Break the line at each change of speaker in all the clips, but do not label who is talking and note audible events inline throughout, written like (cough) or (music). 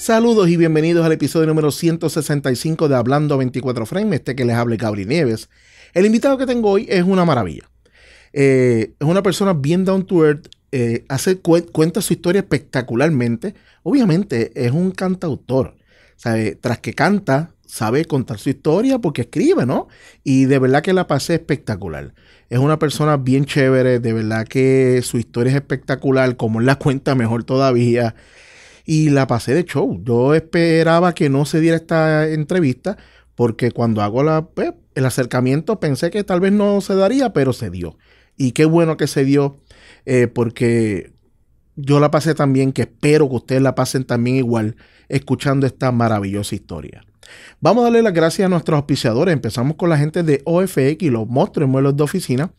Saludos y bienvenidos al episodio número 165 de Hablando 24 Frames, este que les hable Gabriel Nieves. El invitado que tengo hoy es una maravilla. Eh, es una persona bien down to earth, eh, hace, cuenta su historia espectacularmente. Obviamente es un cantautor, ¿sabe? tras que canta, sabe contar su historia porque escribe, ¿no? Y de verdad que la pasé espectacular. Es una persona bien chévere, de verdad que su historia es espectacular, como la cuenta mejor todavía y la pasé de show. Yo esperaba que no se diera esta entrevista porque cuando hago la, pues, el acercamiento pensé que tal vez no se daría, pero se dio. Y qué bueno que se dio eh, porque yo la pasé también, que espero que ustedes la pasen también igual escuchando esta maravillosa historia. Vamos a darle las gracias a nuestros auspiciadores. Empezamos con la gente de OFX, los monstruos y muebles de oficina.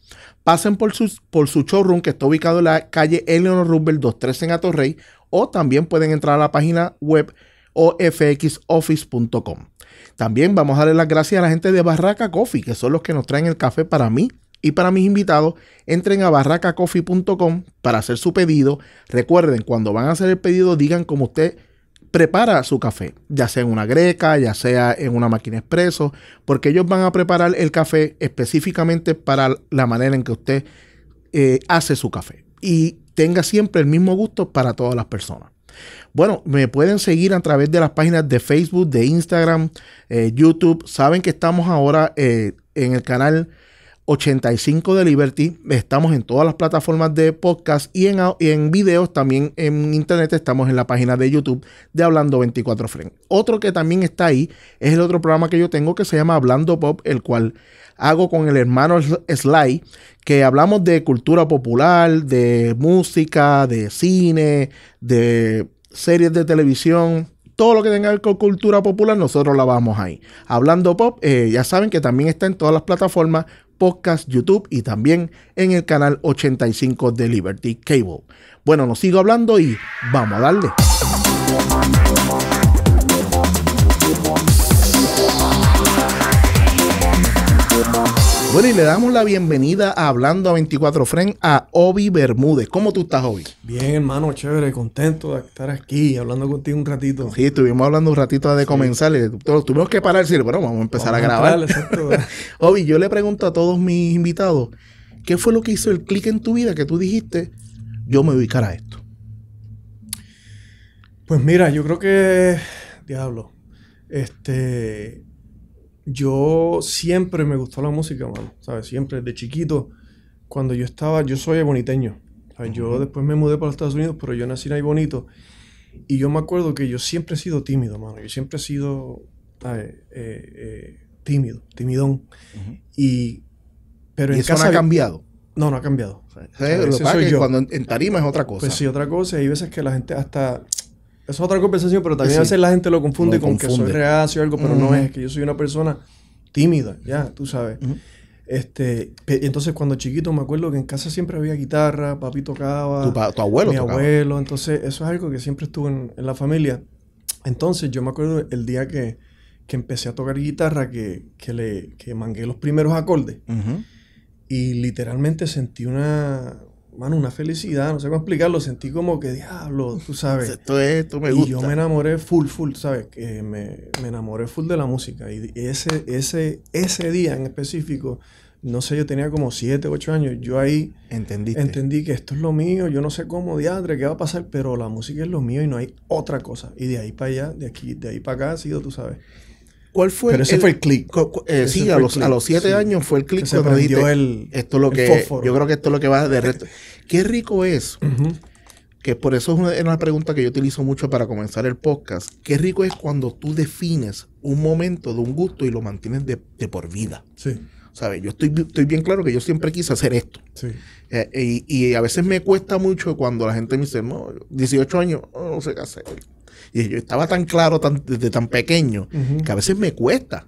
Pasen por su, por su showroom que está ubicado en la calle Eleanor Rubel 213 en Atorrey o también pueden entrar a la página web ofxoffice.com. También vamos a darle las gracias a la gente de Barraca Coffee, que son los que nos traen el café para mí y para mis invitados. Entren a barracacoffee.com para hacer su pedido. Recuerden, cuando van a hacer el pedido, digan cómo usted prepara su café, ya sea en una greca, ya sea en una máquina expreso, porque ellos van a preparar el café específicamente para la manera en que usted eh, hace su café y tenga siempre el mismo gusto para todas las personas. Bueno, me pueden seguir a través de las páginas de Facebook, de Instagram, eh, YouTube. Saben que estamos ahora eh, en el canal 85 de Liberty. Estamos en todas las plataformas de podcast y en, videos, también en internet, estamos en la página de YouTube de Hablando 24 Frames. Otro que también está ahí es el otro programa que yo tengo que se llama Hablando Pop, el cual hago con el hermano Sly, que hablamos de cultura popular, de música, de cine, de series de televisión, todo lo que tenga que ver con cultura popular, nosotros la vamos ahí. Hablando Pop, eh, ya saben que también está en todas las plataformas podcast, YouTube y también en el canal 85 de Liberty Cable. Bueno, nos sigo hablando y vamos a darle. Bueno, y le damos la bienvenida a Hablando a 24 Friends a Obi Bermúdez. ¿Cómo tú estás, Obi?
Bien, hermano, chévere, contento de estar aquí hablando contigo un ratito. Sí,
estuvimos hablando un ratito de comenzar y eh,
tuvimos que parar y decir,
bueno, vamos a empezar a grabar. (laughs) Obi, yo le pregunto a todos mis invitados, ¿qué fue lo que hizo el clic en tu vida que tú dijiste, yo me ubicara a esto?
Pues mira, yo creo que, diablo, este, yo siempre me gustó la música, mano, ¿sabes? Siempre, desde chiquito, cuando yo estaba, yo soy boniteño, Yo después me mudé para los Estados Unidos, pero yo nací en ahí bonito. Y yo me acuerdo que yo siempre he sido tímido, mano. Yo siempre he sido eh, eh, tímido, timidón. Y, pero ¿Y en eso casa no ha cambiado? No, no ha cambiado. O sea, lo que pasa es que cuando en tarima es otra cosa. Pues sí, otra cosa. Hay veces que la gente hasta es otra conversación, pero también a veces la gente lo confunde con que soy reacio o algo, pero no es, que yo soy una persona tímida, ya, tú sabes. Este, entonces cuando chiquito me acuerdo que en casa siempre había guitarra, papi tocaba, tu, abuelo mi abuelo, entonces eso es algo que siempre estuvo en, la familia. Entonces yo me acuerdo el día que, empecé a tocar guitarra, que, le que mangué los primeros acordes. Y literalmente sentí una, mano, una felicidad, no sé cómo explicarlo, sentí como que diablo, tú sabes. (laughs) esto es, esto me gusta. Y yo me enamoré full, full, ¿sabes? Que me, me enamoré full de la música. Y ese, ese, ese día en específico, no sé, yo tenía como 7, 8 años, yo ahí Entendiste. entendí que esto es lo mío, yo no sé cómo, diadre, qué va a pasar, pero la música es lo mío y no hay otra cosa. Y de ahí para allá, de aquí, de ahí para acá ha sido, tú sabes. ¿Cuál fue Pero ese fue el click. Eh, sí, a los, siete años fue el click se cuando dijiste, el, esto lo que, yo creo
que esto es lo que va de resto. Qué rico es, que por eso es una, pregunta que yo utilizo mucho para comenzar el podcast. Qué rico es cuando tú defines un momento de un gusto y lo mantienes de, por vida. Sí. ¿Sabes? Yo estoy, estoy bien claro que yo siempre quise hacer esto. Sí. Eh, y, a veces me cuesta mucho cuando la gente me dice, no, 18 años, oh, no sé qué hacer. Y yo estaba tan claro desde tan pequeño que a veces me cuesta.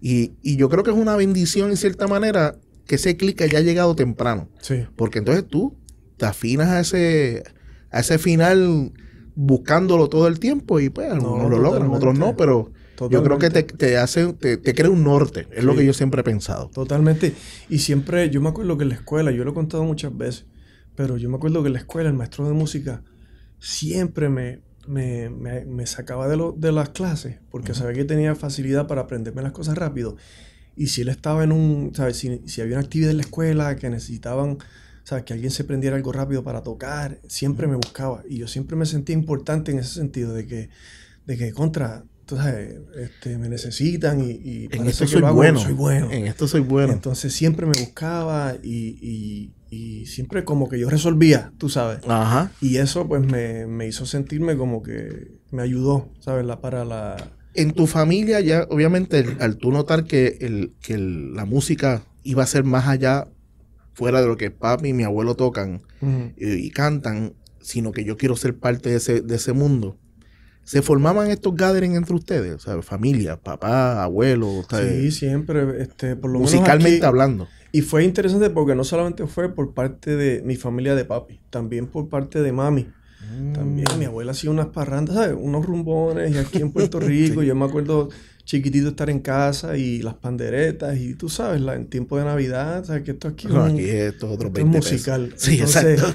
Y, yo creo que es una bendición en cierta manera que ese clic haya llegado temprano. Porque entonces tú te afinas a ese, ese final buscándolo todo el tiempo y pues algunos lo logran, otros no, pero... Yo creo que te, te hace, te, crea un norte, es lo que yo siempre he pensado.
Totalmente. Y siempre, yo me acuerdo que en la escuela, yo lo he contado muchas veces, pero yo me acuerdo que en la escuela el maestro de música siempre me, me, sacaba de, lo, de, las clases porque sabía que tenía facilidad para aprenderme las cosas rápido. Y si él estaba en un, ¿sabes? Si, había una actividad en la escuela que necesitaban, ¿sabes? Que alguien se prendiera algo rápido para tocar, siempre me buscaba. Y yo siempre me sentía importante en ese sentido de que, de que contra, entonces, este, me necesitan y, en esto soy, bueno. bueno. En esto soy bueno. Entonces siempre me buscaba y, y siempre como que yo resolvía, tú sabes. Ajá. Y eso pues me, hizo sentirme como que me ayudó, ¿sabes? La, para la...
En tu familia ya, obviamente, al tú notar que, el, que la música iba a ser más allá, fuera de lo que papi y mi abuelo tocan y, cantan, sino que yo quiero ser parte de ese, de ese mundo. ¿Se formaban estos gatherings entre ustedes? O sea, familia, papá, abuelo.
Sí, siempre. Este, por lo menos musicalmente hablando y fue interesante porque no solamente fue por parte de mi familia de papi, también por parte de mami. Mm. También mi abuela hacía unas parrandas, ¿sabes? unos rumbones y aquí en Puerto (laughs) Rico. Yo me acuerdo chiquitito estar en casa y las panderetas y tú sabes, en tiempo de Navidad, sabes que esto aquí, es, otro musical. Sí, exacto.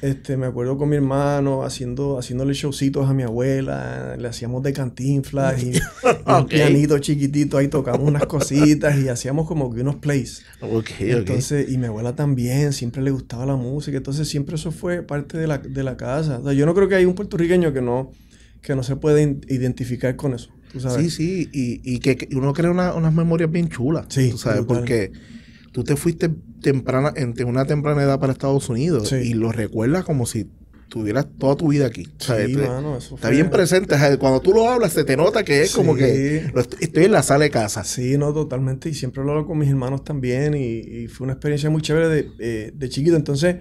Este, me acuerdo con mi hermano haciendo, haciéndole showcitos a mi abuela, le hacíamos de cantinflas y, (laughs) un pianito chiquitito, ahí tocamos unas cositas y hacíamos como que unos plays. Okay, Entonces, y mi abuela también, siempre le gustaba la música. Entonces, siempre eso fue parte de la, casa. yo no creo que hay un puertorriqueño que no, que no se puede identificar con eso. Sí, sí, y, que, uno crea
unas memorias bien chulas, sí, sabes? Porque tú te fuiste temprana, en una temprana edad para Estados Unidos y lo recuerdas como si tuvieras toda tu vida aquí. eso está bien presente. Cuando tú lo hablas, se te nota que es como que
estoy, en la sala de casa. Sí, no, totalmente. Y siempre lo hablo con mis hermanos también. Y, fue una experiencia muy chévere de, eh, de, chiquito. Entonces,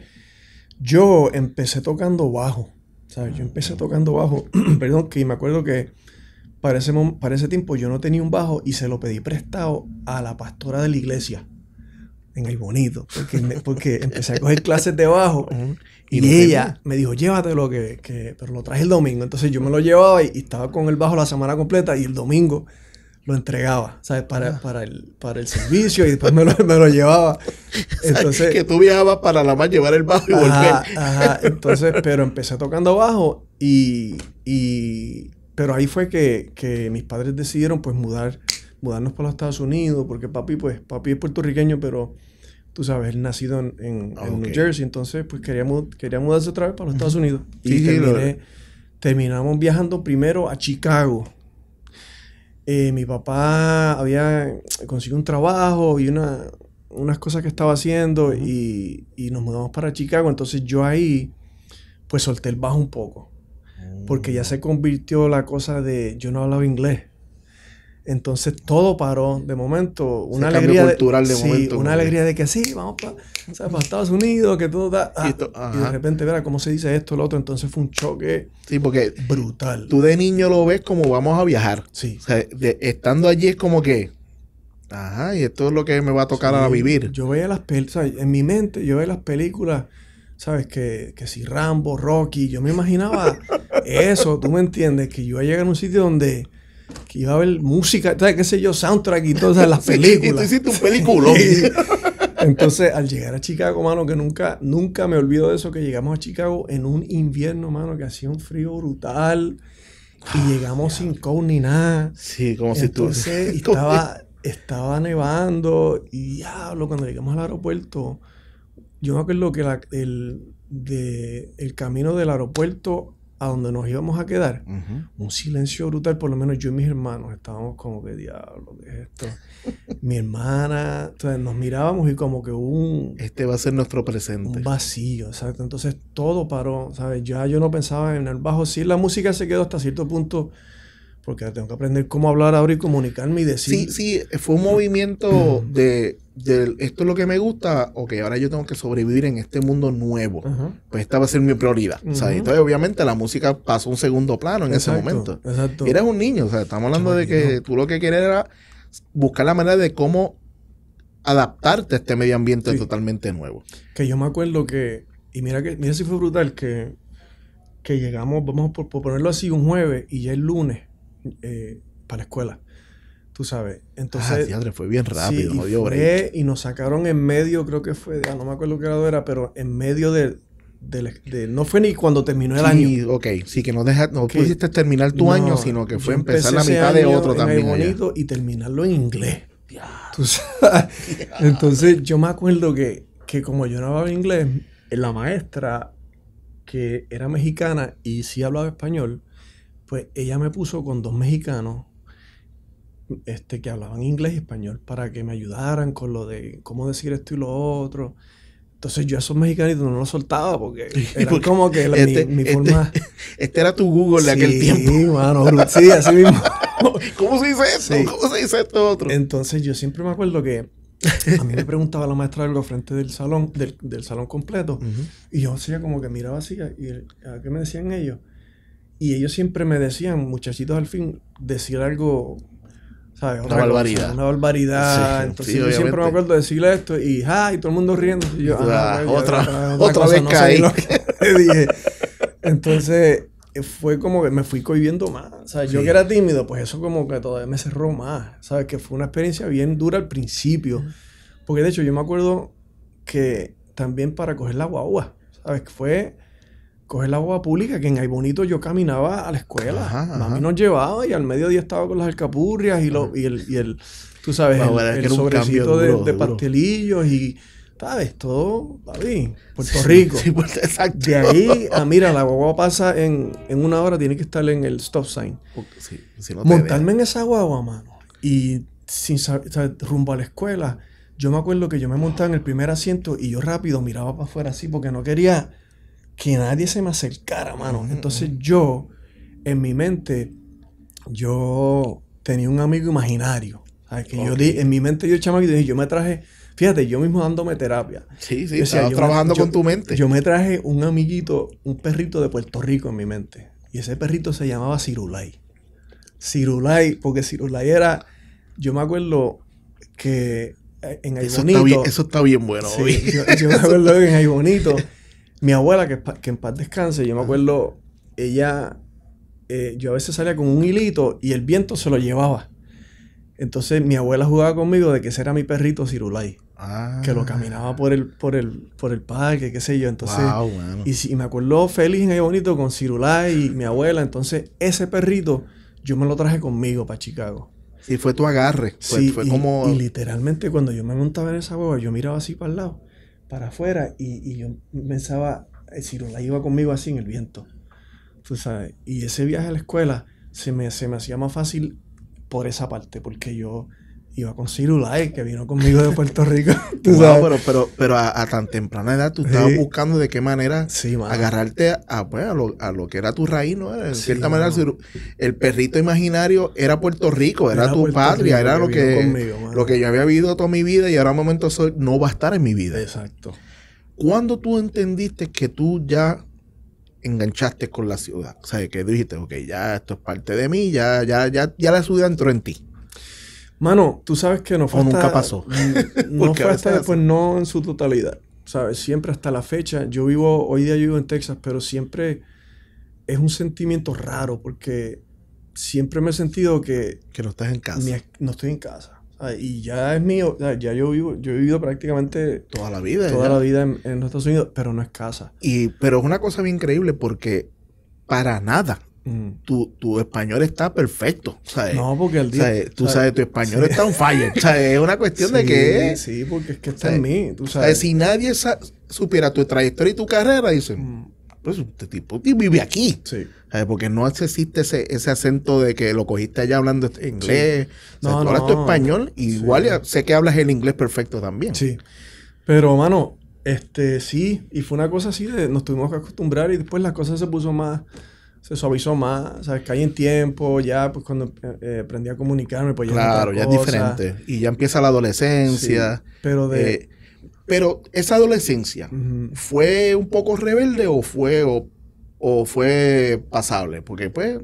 yo empecé tocando bajo. ¿sabes? Yo empecé tocando bajo. (clears throat) Perdón, que me acuerdo que para ese, tiempo yo no tenía un bajo y se lo pedí prestado a la pastora de la iglesia en el bonito, porque, porque empecé a coger clases de bajo (laughs) y, ella me dijo, llévatelo, que, que, pero lo traje el domingo. Entonces yo me lo llevaba y, estaba con el bajo la semana completa y el domingo lo entregaba, ¿sabes? Para, ah. para, el, para el servicio y después me lo, me lo llevaba. (laughs) Entonces, que tú viajabas para la más llevar el bajo y volver. Ajá. Entonces, pero empecé tocando bajo y, y pero ahí fue que, mis padres decidieron pues mudar, mudarnos para los Estados Unidos, porque papi, pues, papi es puertorriqueño, pero tú sabes, él nacido en, en, ah, New Jersey, entonces pues queríamos, quería mudarse otra vez para los Estados Unidos. y terminé, terminamos viajando primero a Chicago. Eh, mi papá había conseguido un trabajo y una, unas cosas que estaba haciendo y, y, nos mudamos para Chicago. Entonces yo ahí, pues solté el bajo un poco porque ya se convirtió la cosa de yo no hablaba inglés. Entonces todo paró de momento. Una alegría cultural de, momento. sí, momento, Una alegría de que sí, vamos para, Estados Unidos, que todo da. Ah, y, de repente, verá cómo se dice esto, lo otro. Entonces fue un choque sí, porque brutal.
Tú de niño lo ves como vamos a viajar. Sí. estando allí es como que.
Ajá, y esto es lo que me va a tocar a vivir. Yo veía las películas, en mi mente, yo veía las películas ¿sabes? Que, si Rambo, Rocky, yo me imaginaba eso, tú me entiendes, que yo iba a llegar a un sitio donde iba a haber música, ¿sabes? qué sé yo, soundtrack y todas las (laughs) películas. tú hiciste un peliculón. (laughs) Entonces, al llegar a Chicago, mano, que nunca, nunca me olvido de eso, que llegamos a Chicago en un invierno, mano, que hacía un frío brutal y ah, llegamos sin coat ni nada. Sí, como si tú... (laughs) Estaba, estaba nevando y diablo, cuando llegamos al aeropuerto yo me acuerdo que el, de, el camino del aeropuerto a donde nos íbamos a quedar, un silencio brutal, por lo menos yo y mis hermanos estábamos como que diablo, ¿qué es esto? (laughs) Mi hermana, entonces nos mirábamos y como que un... Este va a ser nuestro presente. Un vacío, exacto. Entonces todo paró, ¿sabes? Ya yo no pensaba en el bajo, sí, la música se quedó hasta cierto punto porque tengo que aprender cómo hablar ahora y comunicarme y decir. Sí, sí, fue un movimiento de, esto es lo que me gusta, ok, ahora yo tengo que sobrevivir
en este mundo nuevo. Pues esta va a ser mi prioridad. o sea, obviamente la música pasó un segundo plano en ese momento. Exacto. Eras un niño, o sea, estamos hablando de que tú lo que querías era buscar la manera de cómo adaptarte a este medio ambiente totalmente nuevo.
Que yo me acuerdo que, y mira que, mira si fue brutal que, que llegamos, vamos por, por ponerlo así, un jueves y ya el lunes eh, para la escuela. Tú sabes. Ah, Entonces. fue bien rápido, Y nos sacaron en medio, creo que fue, ah, no me acuerdo qué grado era, pero en medio de, no fue ni cuando terminó el año. Ok,
sí, que no, deja, no pudiste terminar tu año, sino que fue empezar la mitad de otro también. Bonito
y terminarlo en inglés. Entonces, yo me acuerdo que, que como yo no hablaba inglés, la maestra que era mexicana y sí hablaba español, pues ella me puso con dos mexicanos este, que hablaban inglés y español para que me ayudaran con lo de cómo decir esto y lo otro. Entonces yo a esos mexicanitos no los soltaba porque (laughs) era como que este, mi, este forma... (laughs) Este era tu Google de aquel tiempo. Mano, sí, así mismo. (laughs) ¿Cómo se dice eso? ¿Cómo se dice esto otro? Entonces yo siempre me acuerdo que a mí me preguntaba la maestra algo frente del salón, del, salón completo. Y yo hacía como que miraba así, y, ¿a qué me decían ellos? Y ellos siempre me decían, muchachitos al fin, decir algo, ¿sabes? una barbaridad. una barbaridad. Entonces yo siempre me acuerdo de decirle esto y, ¡ay! Y todo el mundo riendo. otra, vez caí. Entonces fue como que me fui cohibiendo más. O sea, yo que era tímido, pues eso como que todavía me cerró más. ¿Sabes? Que fue una experiencia bien dura al principio. Porque de hecho yo me acuerdo que también para coger la guagua, ¿sabes? Que fue Coger la agua pública, que en Ay Bonito yo caminaba a la escuela. Mami nos llevaba y al mediodía estaba con las alcapurrias y, lo, y, el, y tú sabes, el, sobrecito de, pastelillos y, ¿sabes? Todo, bien. Puerto Rico. Pues, exacto. De ahí, a, ah, mira, la guagua pasa en, una hora, tiene que estar en el stop sign. Montarme en esa guagua, mano, y sin saber, rumbo a la escuela. Yo me acuerdo que yo me montaba en el primer asiento y yo rápido miraba para afuera así porque no quería que nadie se me acercara, mano. Entonces yo, en mi mente, yo tenía un amigo imaginario. Que yo di, en mi mente yo chamaquito dije, yo me traje, fíjate, yo mismo dándome terapia. Sí, sí, yo, trabajando con tu mente. Yo me traje un amiguito, un perrito de Puerto Rico en mi mente. Y ese perrito se llamaba Cirulay. Cirulay, porque Cirulay era, yo me acuerdo que eh, en Ay Eso está bien, bueno. Sí, yo, me acuerdo que en Ay Bonito (laughs) Mi abuela, que, que en paz descanse, yo me acuerdo, ella, eh, yo a veces salía con un hilito y el viento se lo llevaba. Entonces mi abuela jugaba conmigo de que ese era mi perrito Cirulay. Que lo caminaba ah. por el, por el, por el parque, qué sé yo. Entonces, y, me acuerdo feliz en bonito con Cirulay y mi abuela. Entonces, ese perrito yo me lo traje conmigo para Chicago.
Y fue tu agarre. sí, fue como... y
literalmente cuando yo me montaba en esa hueva, yo miraba así para el lado para afuera y, yo pensaba, eh, si la iba conmigo así en el viento, Y ese viaje a la escuela se me, se me hacía más fácil por esa parte, porque yo iba con Cirulay, que vino conmigo de Puerto Rico. (laughs)
pero, pero, a, tan temprana edad tú estabas buscando de qué manera agarrarte a, pues, a, lo, que era tu raíz, En cierta manera, el perrito imaginario era Puerto Rico, era, tu patria, era lo que, lo que yo había vivido toda mi vida y ahora un momento soy, no va a estar en mi vida. Exacto. ¿Cuándo tú entendiste que tú ya enganchaste con la ciudad? O sea, que dijiste, ok, ya esto es parte de mí, ya, ya, ya, ya la ciudad entró en ti. Mano, tú
sabes que no fue o nunca pasó. (laughs) (laughs) no fue hasta después, no en su totalidad. ¿Sabes? Siempre hasta la fecha. Yo vivo, hoy día yo vivo en Texas, pero siempre es un sentimiento raro porque siempre me he sentido que... Que no estás en casa. no estoy en casa. Y ya es mío, ya yo vivo, yo he vivido prácticamente... Toda la vida. Toda la vida en, Estados Unidos, pero no es casa.
Y, pero es una cosa bien increíble porque para nada Mm. tu, español está perfecto. ¿sabes? No, porque el día. Tú sabes, tu español está un o Es una cuestión de que. Sí, porque es que está en mí. Tú sabes. Si nadie supiera tu trayectoria y tu carrera, dicen. Mm. Pues este tipo vive aquí. Sí. ¿sabes? Porque no existe ese, acento de que lo cogiste allá hablando este inglés. No, tú no, hablas tu español, igual
sé que hablas el inglés perfecto también. Sí. Pero, mano, este sí. Y fue una cosa así de. Nos tuvimos que acostumbrar y después las cosas se puso más se suavizó más, ¿sabes? Caí en tiempo, ya pues cuando eh, eh, aprendí a comunicarme, pues ya... Claro, ya es diferente.
Y ya empieza la adolescencia. pero de... Eh,
pero esa adolescencia,
¿fue un poco rebelde o fue, o, fue pasable? Porque pues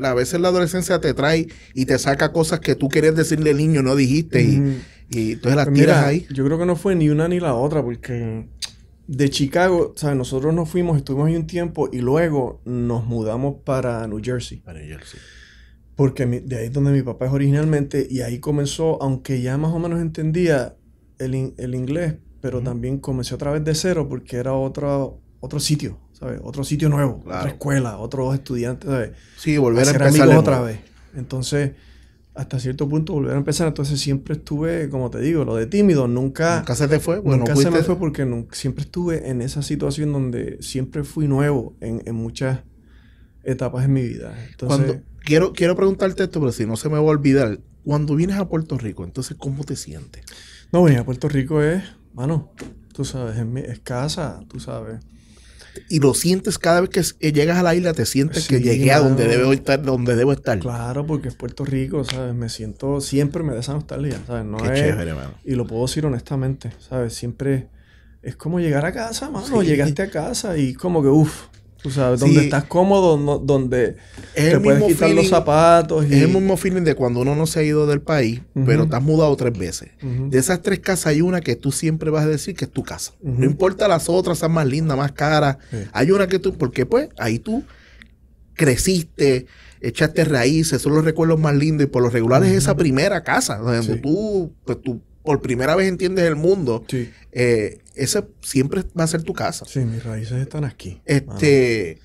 a veces la adolescencia te trae y te saca cosas que tú querías decirle al niño,
no dijiste, y, y, entonces las pues tiras ahí. Yo creo que no fue ni una ni la otra, porque de Chicago, ¿sabes? nosotros nos fuimos, estuvimos ahí un tiempo y luego nos mudamos para New Jersey. Para New Jersey. Porque de ahí es donde mi papá es originalmente y ahí comenzó, aunque ya más o menos entendía el, inglés, pero también comencé otra vez de cero porque era otro, otro sitio, ¿sabes? Otro sitio nuevo, otra escuela, otros estudiantes, ¿sabes? Sí, volver a, a empezar otra vez. Entonces hasta cierto punto volver a empezar. Entonces siempre estuve, como te digo, lo de tímido. Nunca, nunca se te fue. Bueno, nunca se me fue porque nunca, siempre estuve en esa situación donde siempre fui nuevo en, muchas etapas en mi vida. Entonces,
quiero, quiero preguntarte esto, pero si no se me va a olvidar. Cuando vienes a Puerto
Rico, entonces, ¿cómo te sientes? No, venir a Puerto Rico es, mano, tú sabes, es casa, tú sabes y lo sientes cada vez que eh, llegas a la isla, te sientes que llegué a donde debo estar, donde debo estar. Claro, porque es Puerto Rico, ¿sabes? Me siento, siempre me da esa nostalgia, ¿sabes? No Y lo puedo decir honestamente, ¿sabes? Siempre es como llegar a casa, mano. Llegaste a casa y como que, uff, donde estás cómodo, donde te puedes quitar los zapatos. Es el mismo feeling de cuando uno no se ha ido del país, pero te
has mudado tres veces. De esas tres casas hay una que tú siempre vas a decir que es tu casa. No importa las otras, son más lindas, más caras. Hay una que tú, porque pues ahí tú creciste, echaste raíces, son los recuerdos más lindos y por lo regular es esa primera casa, donde pues, tú por primera vez entiendes el mundo, eh, esa siempre va a ser tu casa. Sí, mis raíces están aquí. Este,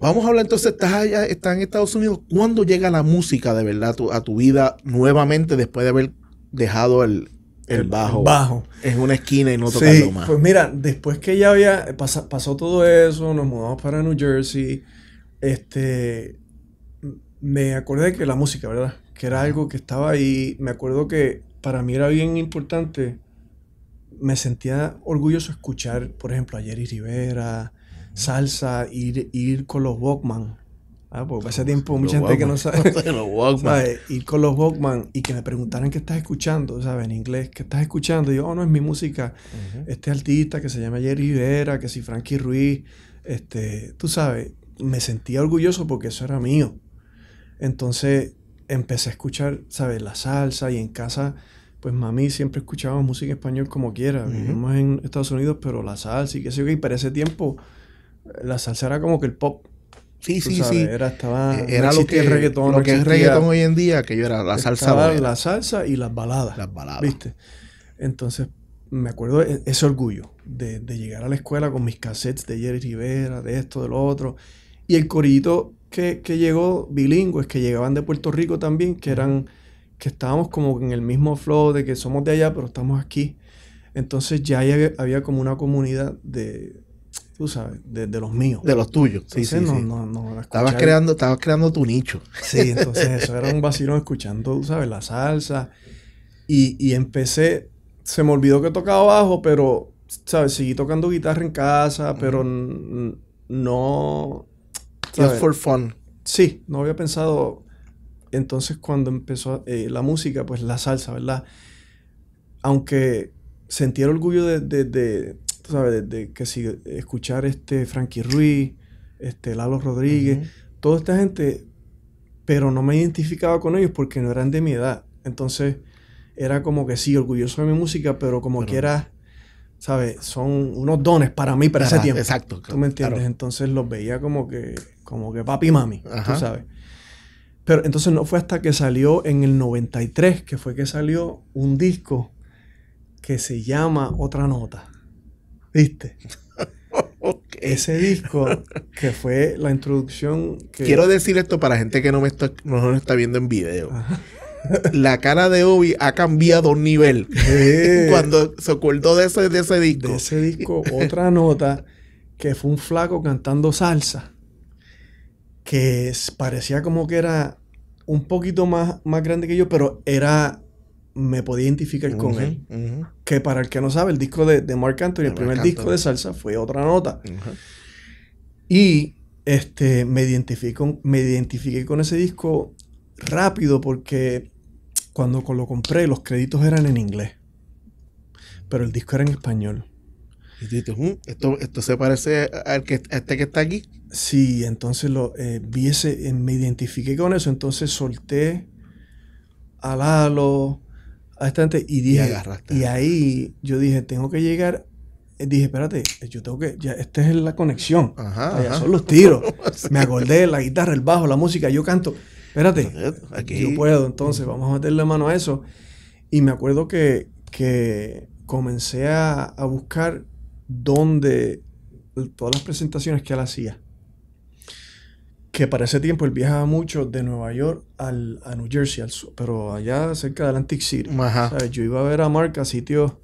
vamos a hablar entonces, estás allá, estás en Estados Unidos. ¿Cuándo llega la música de verdad a tu, vida nuevamente después de haber dejado el, el, bajo, en una esquina y no tocarlo sí, más? Pues
mira, después que ya había pasó todo eso, nos mudamos para New Jersey, este, me acordé que la música, ¿verdad? Que era algo que estaba ahí. Me acuerdo que para mí era bien importante, me sentía orgulloso escuchar, por ejemplo, a Jerry Rivera, Salsa, ir, ir con los Walkman. Ah, porque hace tiempo mucha gente que no sabe, (laughs) los Ir con los Walkman y que me preguntaran qué estás escuchando, ¿sabes? En inglés, ¿qué estás escuchando? yo, oh, no, es mi música. Este artista que se llama Jerry Rivera, que si Frankie Ruiz, este, tú sabes, me sentía orgulloso porque eso era mío. Entonces, empecé a escuchar, ¿sabes? La salsa y en casa, pues mami siempre escuchaba música español como quiera. Vivimos en Estados Unidos, pero la salsa y qué sé yo. Y para ese tiempo, la salsa era como que el pop. Sí, sí, sí. Era, estaba, e-, era lo que, lo que es reggaetón hoy en día, que yo era la salsa. La salsa y las baladas. Las baladas. ¿Viste? Entonces, me acuerdo e-, ese orgullo de, llegar a la escuela con mis cassettes de Jerry Rivera, de esto, de lo otro. Y el corillito que, que, llegó, bilingües, que llegaban de Puerto Rico también, que eran, que estábamos como en el mismo flow de que somos de allá, pero estamos aquí. Entonces ya había, como una comunidad de, tú sabes, de, los míos. De los tuyos. sí, sí, estabas, creando,
estabas creando tu nicho. Sí, entonces eso
era un vacío escuchando, tú sabes, la salsa. Y, y empecé, se me olvidó que tocaba bajo, pero, ¿sabes? Seguí tocando guitarra en casa, pero no Just for fun. Sí, no había pensado. Entonces, cuando empezó eh, la música, pues la salsa, ¿verdad? Aunque sentía el orgullo de, de, de sabes, de, que si escuchar este Frankie Ruiz, este Lalo Rodríguez, toda esta gente, pero no me identificaba con ellos porque no eran de mi edad. Entonces, era como que sí, orgulloso de mi música, pero como que era ¿sabes? Son unos dones para mí para ese tiempo. Exacto. ¿Tú me entiendes? Entonces los veía como que, como que papi mami, tú sabes. Pero entonces no fue hasta que salió en el 93, que fue que salió un disco que se llama Otra Nota. ¿Viste? (laughs) Ese disco que fue la introducción
Quiero decir esto para gente que no me está, está viendo en video. Ajá la cara de Obi
ha cambiado un nivel. (laughs) Cuando se acordó de ese, disco. De ese disco, otra nota que fue un flaco cantando salsa. Que parecía como que era un poquito más, más grande que yo, pero era. Me podía identificar con él. Que para el que no sabe, el disco de, Mark Anthony, el primer disco de salsa, fue otra nota. Y este, me, identifico, me identifiqué con ese disco rápido porque cuando lo compré los créditos eran en inglés, pero el disco era en español. Mm, esto, esto se parece al que a este que está aquí. Sí, entonces lo eh, vi ese, eh, me identifiqué con eso, entonces solté a Lalo, a este antes y dije, y, ahí yo dije, tengo que llegar eh, dije, espérate, yo tengo que, ya, esta es la conexión. son los tiros. (laughs) Me acordé, la guitarra, el bajo, la música, yo canto espérate, aquí yo puedo, entonces vamos a meterle mano a eso. Y me acuerdo que, que comencé a, buscar dónde todas las presentaciones que él hacía. Que para ese tiempo él viajaba mucho de Nueva York a New Jersey, al pero allá cerca de Atlantic City. Yo iba a ver a marca sitio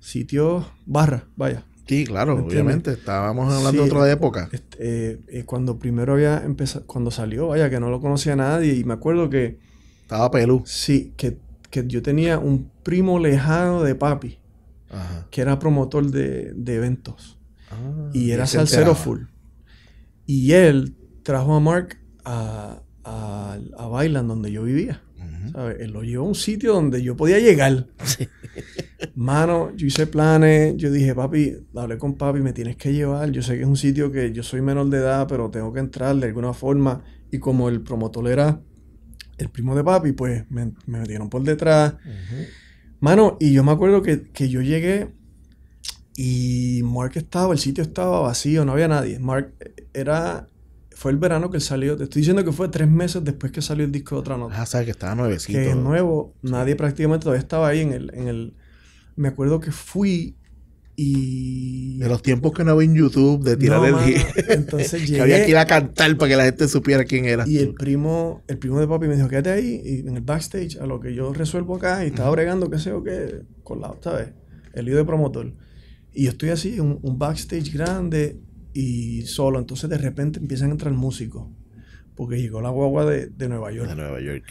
sitios barra, vaya. Sí, claro, obviamente. Estábamos hablando de otra época. Eh, eh, cuando primero había empezado, cuando salió, vaya, que no lo conocía nadie. Y me acuerdo que. Estaba pelú. Sí, que, yo tenía un primo lejano de papi, que era promotor de, eventos. Ah, y era salsero full. Y él trajo a Mark a, a, donde yo vivía. Él lo llevó a un sitio donde yo podía llegar. Sí. (laughs) Mano, yo hice planes, yo dije, papi, hablé con papi, me tienes que llevar, yo sé que es un sitio que yo soy menor de edad, pero tengo que entrar de alguna forma. Y como el promotor era el primo de papi, pues me, metieron por detrás. Mano, y yo me acuerdo que, yo llegué y Mark estaba, el sitio estaba vacío, no había nadie. Mark eh, era fue el verano que salió. Te estoy diciendo que fue tres meses después que salió el disco de Otra Nota. Ah, sabes que estaba nuevecito. Que nuevo. Nadie prácticamente todavía estaba ahí en el, en el, me acuerdo que fui y...
De los tiempos que no había en YouTube, de tirar el Entonces (laughs) llegué, que había que ir a cantar para que la gente supiera quién era. Y el
primo, el primo de papi me dijo, quédate ahí y en el backstage, a lo que yo resuelvo acá, y estaba bregando, qué sé yo, qué, con la, vez. El lío de promotor. Y yo estoy así, un, un backstage grande y solo. Entonces de repente empiezan a entrar músicos, porque llegó la guagua de, de Nueva York. De Nueva York.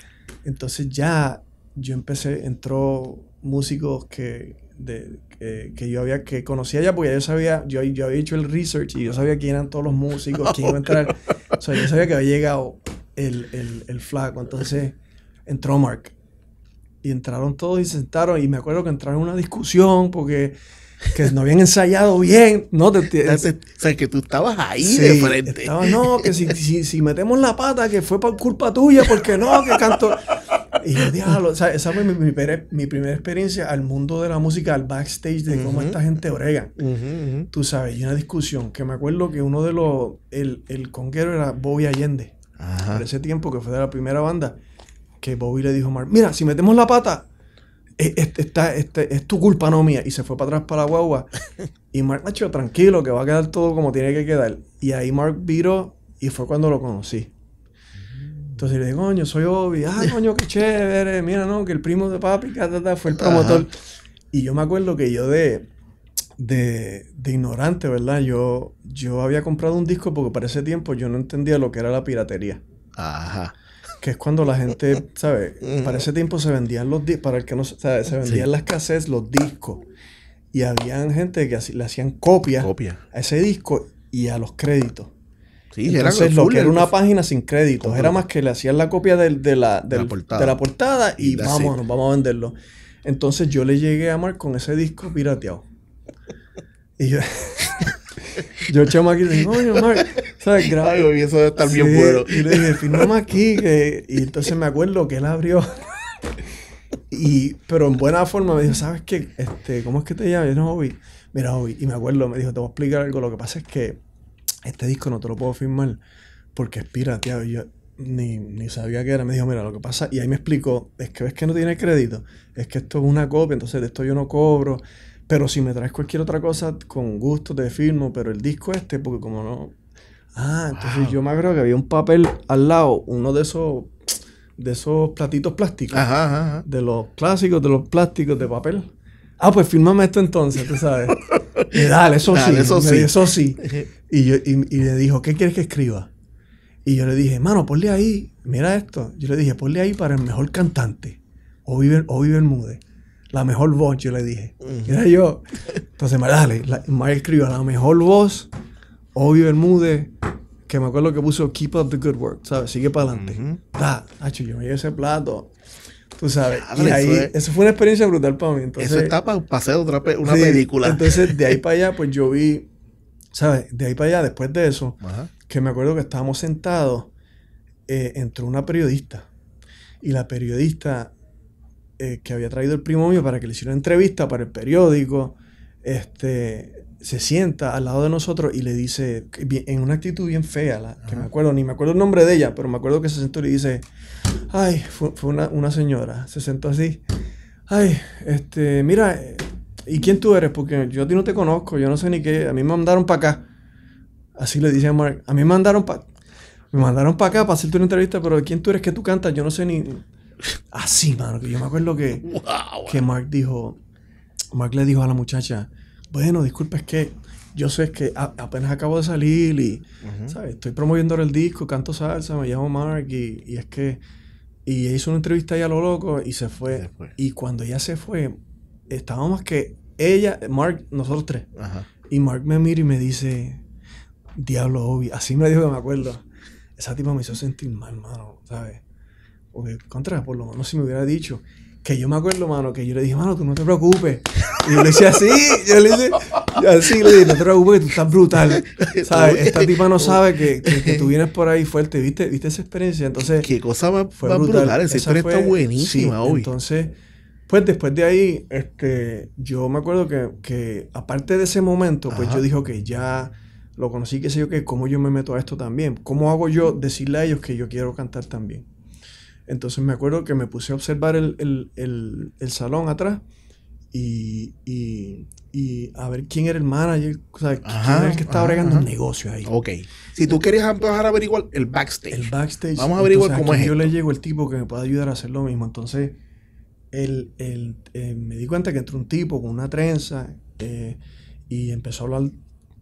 Entonces ya yo empecé, entró músicos que, que, yo había, que conocía ya, porque yo sabía, yo, yo había hecho el research y yo sabía quién eran todos los músicos, quién iba a entrar. (laughs) o yo sabía que había llegado el, flaco. Entonces entró Mark. Y entraron todos y sentaron. Y me acuerdo que entraron en una discusión porque que no habían ensayado bien. No, te, o sea, que tú estabas ahí de frente. no, que si, si, si, metemos la pata, que fue por culpa tuya, porque no, que canto. Y esa fue mi, mi, primera experiencia al mundo de la música, al backstage, de cómo esta gente orega. Tú sabes, y una discusión que me acuerdo que uno de los, el, el conguero era Bobby Allende. Ajá. Por ese tiempo que fue de la primera banda, que Bobby le dijo a Mark, mira, si metemos la pata, es, e, está, es, este, es tu culpa, no mía. Y se fue para atrás para la guagua. (laughs) y Mark, macho, tranquilo, que va a quedar todo como tiene que quedar. Y ahí Mark viró y fue cuando lo conocí. Entonces le digo, coño, soy Obi, ah, coño, qué chévere, mira, no, que el primo de papi, fue el promotor. Y yo me acuerdo que yo de, de, ignorante, ¿verdad? Yo, yo había comprado un disco porque para ese tiempo yo no entendía lo que era la piratería. Ajá. Que es cuando la gente, ¿sabes? Para ese tiempo se vendían los discos, para el que no se vendían las cassettes, los discos. Y había gente que le hacían copias Copia. a ese disco y a los créditos.
Sí, Entonces, era lo que era una
página sin créditos, era más que le hacían la copia de, de, la, de, la, portada. y vamos, nos vamos a venderlo. Entonces yo le llegué a Mark con ese disco pirateado. Y yo, (laughs) yo aquí, le dije, oye, Mark, ¿sabes? Graba. eso bien bueno. Y le dije, firmamos aquí. Y entonces me acuerdo que él abrió. (laughs) y, pero en buena forma me dijo, ¿sabes qué? Este, ¿Cómo es que te llamas? no, Obi. Mira, Obi. Y me acuerdo, me dijo, te voy a explicar algo. Lo que pasa es que este disco no te lo puedo firmar porque es tío. Yo ni, sabía qué era. Me dijo, mira, lo que pasa, y ahí me explicó, es que ves que no tiene crédito, es que esto es una copia, entonces de esto yo no cobro. Pero si me traes cualquier otra cosa, con gusto te firmo, pero el disco este, porque como no... Ah, entonces yo me acuerdo que había un papel al lado, uno de esos de esos platitos plásticos. De los clásicos, de los plásticos de papel. Ah, pues fírmame esto entonces, tú sabes. (laughs) Y dale, eso sí. Eso sí. Eso (laughs) sí. Y, yo, y, le dijo, ¿qué quieres que escriba? Y yo le dije, mano, ponle ahí, mira esto. Yo le dije, ponle ahí para el mejor cantante, o vive, o vive mude. La mejor voz, yo le dije. Era yo. Entonces, dale, la, Mar escribió la mejor voz, o vive mude, que me acuerdo que puso Keep Up the Good Work, ¿sabes? Sigue para adelante. ah yo me llevo ese plato. Tú sabes. y ahí, eso, fue una experiencia brutal para mí. Entonces, eso está para
hacer otra una película. Entonces, de ahí para
allá, pues yo vi ¿Sabes? De ahí para allá, después de eso, que me acuerdo que estábamos sentados, eh, entró una periodista. Y la periodista eh, que había traído el primo mío para que le hiciera una entrevista para el periódico, este, se sienta al lado de nosotros y le dice, en una actitud bien fea, la, que me acuerdo, ni me acuerdo el nombre de ella, pero me acuerdo que se sentó y le dice, ay, fue, una, una, señora, se sentó así, ay, este, mira, ¿Y quién tú eres? Porque yo a ti no te conozco, yo no sé ni qué. A mí me mandaron para acá. Así le dice a Mark. A mí me mandaron para... Me mandaron para acá para hacerte una entrevista, pero ¿quién tú eres que tú cantas? Yo no sé ni... Así, mano. Que yo me acuerdo que... Wow. (laughs) Que Mark dijo... Mark le dijo a la muchacha... Bueno, disculpa, es que yo sé que apenas acabo de salir y, ¿sabes? Estoy promoviendo el disco, canto salsa, me llamo Mark y, y es que... Y hizo una entrevista ahí a lo loco y se fue. Y cuando ella se fue, estábamos que ella, Mark, nosotros tres. Ajá. Y Mark me mira y me dice, diablo, obvio. Así me dijo que me acuerdo. Esa tipa me hizo sentir mal, mano, ¿sabes? Porque, contra, por lo menos si me hubiera dicho. Que yo me acuerdo, mano, que yo le dije, mano, tú no te preocupes. Y yo le decía así, yo le dije, así, le dije, no te preocupes, tú estás brutal. (laughs) ¿Sabes? Esta tipa no sabe que, que, tú vienes por ahí fuerte, ¿viste? ¿Viste esa experiencia? Entonces. Qué, cosa más, fue brutal. Esa, esa fue, está buenísima, sí, Entonces pues después de ahí, este, yo me acuerdo que, que aparte de ese momento, pues yo dije, que ya lo conocí, que sé yo, que cómo yo me meto a esto también, cómo hago yo decirle a ellos que yo quiero cantar también. Entonces me acuerdo que me puse a observar el, el, el, salón atrás y, y, y, a ver quién era el manager, o sea, quién era el que estaba bregando el negocio ahí. Ok. Si tú quieres empezar a averiguar el backstage. El
backstage. Vamos a averiguar cómo es. Yo le
llego el tipo que me pueda ayudar a hacer lo mismo. Entonces eh, me di cuenta que entró un tipo con una trenza eh, y empezó a hablar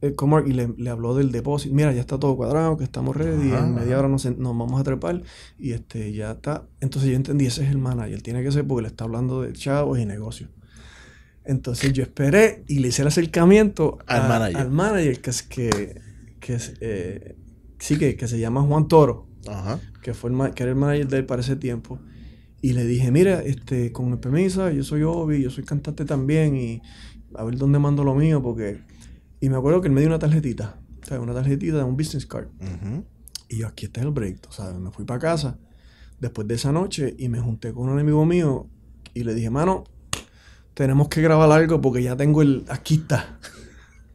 eh, y le, habló del depósito. Mira, ya está todo cuadrado, que estamos ready, y en media hora nos, vamos a trepar y este ya está. Entonces yo entendí, ese es el manager, tiene que ser porque le está hablando de chavos y negocios. Entonces yo esperé y le hice el acercamiento al, manager. que es que, sí que, se llama Juan Toro, que fue el, que era el manager de él para ese tiempo. Y le dije, mira, este, con una permiso, yo soy Obi, yo soy cantante también y a ver dónde mando lo mío porque... Y me acuerdo que él me dio una tarjetita, o una tarjetita de un business card. Y yo, aquí está el break, o sea, me fui para casa después de esa noche y me junté con un amigo mío y le dije, mano, tenemos que grabar algo porque ya tengo el... Aquí está.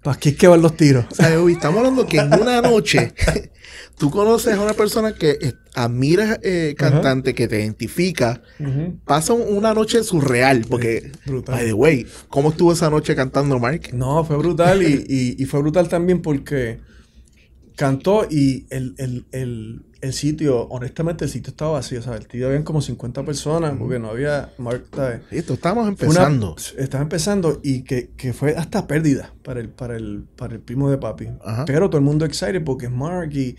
Aquí es que van los tiros. Uy, estamos hablando que en una noche (laughs) tú conoces a una persona
que admiras eh, cantante, que te identifica. Pasa una noche surreal, porque, by the way, ¿cómo estuvo esa noche cantando Mark?
No, fue brutal y, fue brutal también porque cantó y el, el sitio, honestamente, el sitio estaba vacío, ¿sabes? El tío habían como 50 mm. personas mm. porque no había marca, Esto, estábamos empezando. Estaba empezando y que, fue hasta pérdida para el, para el, para el primo de papi. Pero todo el mundo excited porque es Mark y,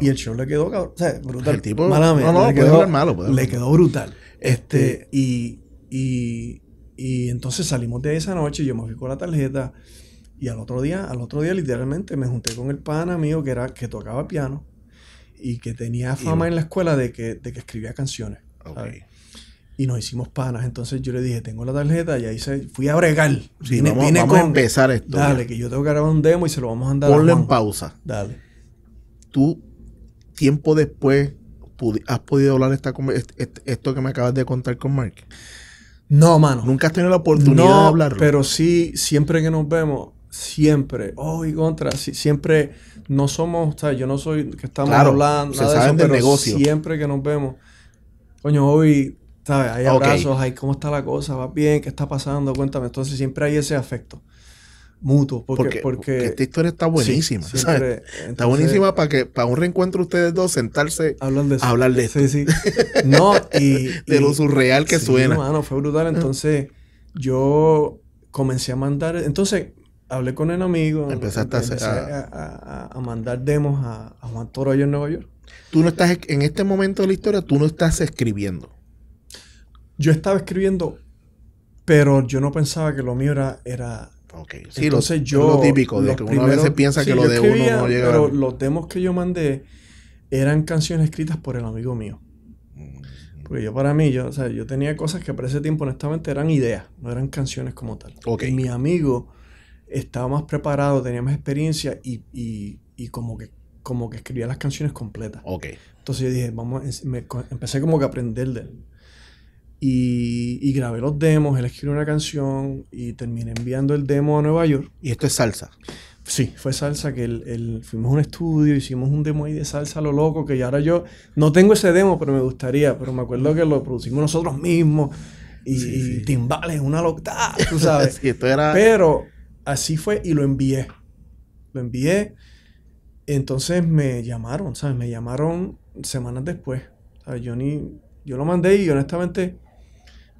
y el show le quedó, pues Brutal. El tipo, no, no, le quedó, malo. le quedó brutal. Este, y, y, y entonces salimos de esa noche, yo me fui con la tarjeta y al otro día, al otro día literalmente me junté con el pana amigo que era, que tocaba piano y que tenía fama en la escuela de que, escribía canciones. Y nos hicimos panas. Entonces yo le dije, tengo la tarjeta y ahí se, fui a bregar. Sí, vamos, a empezar esto. Dale, que yo tengo que grabar un demo y se lo vamos a andar. Ponlo en pausa.
Dale. Tú, tiempo después, ¿has podido hablar esta, esto que me acabas de contar con Mark?
No, mano. Nunca has tenido la oportunidad de hablarlo. Pero sí, siempre que nos vemos, siempre, ...hoy oh, contra, siempre no somos, yo no soy que estamos hablando, nada de negocio. siempre que nos vemos, coño, hoy, ¿sabes? Hay abrazos, cómo está la cosa, va bien, qué está pasando, cuéntame. Entonces siempre hay ese afecto mutuo. Porque, porque, esta historia está buenísima. está buenísima
para que para un reencuentro ustedes dos sentarse
hablan de eso, de No, (laughs) de lo surreal que suena. fue brutal. Ah. Entonces, yo comencé a mandar. Entonces, hablé con el amigo. Empezaste a, a, mandar demos a, Juan Juan allá en Nueva York. Tú no estás,
en este momento de la historia, tú no estás escribiendo. Yo estaba escribiendo,
pero yo no pensaba que lo mío era... era okay. sí, Entonces lo, yo... Lo típico, de que uno a veces piensa que lo de uno no llega... Pero los demos que yo mandé eran canciones escritas por el amigo mío. Mm. Porque yo para mí, yo, o sea, yo tenía cosas que para ese tiempo honestamente eran ideas, no eran canciones como tal. Okay. Y mi amigo estaba más preparado, experiencia y, y, y como que como que escribía las canciones completas. Ok. Entonces yo dije, vamos, empecé como que a aprender de él. Y, grabé los demos, él escribió una canción y terminé enviando el demo a Nueva York. ¿Y esto es salsa? Sí, fue salsa que el, fuimos a un estudio, hicimos un demo ahí de salsa lo loco, que ya ahora yo no tengo ese demo, pero me gustaría, pero me acuerdo que lo producimos nosotros mismos y, timbales, una locta, tú sabes.
(laughs) esto era... Pero
así fue y lo envié. Lo envié. Entonces me llamaron, ¿sabes? Me llamaron semanas después. Yo Yo lo mandé y honestamente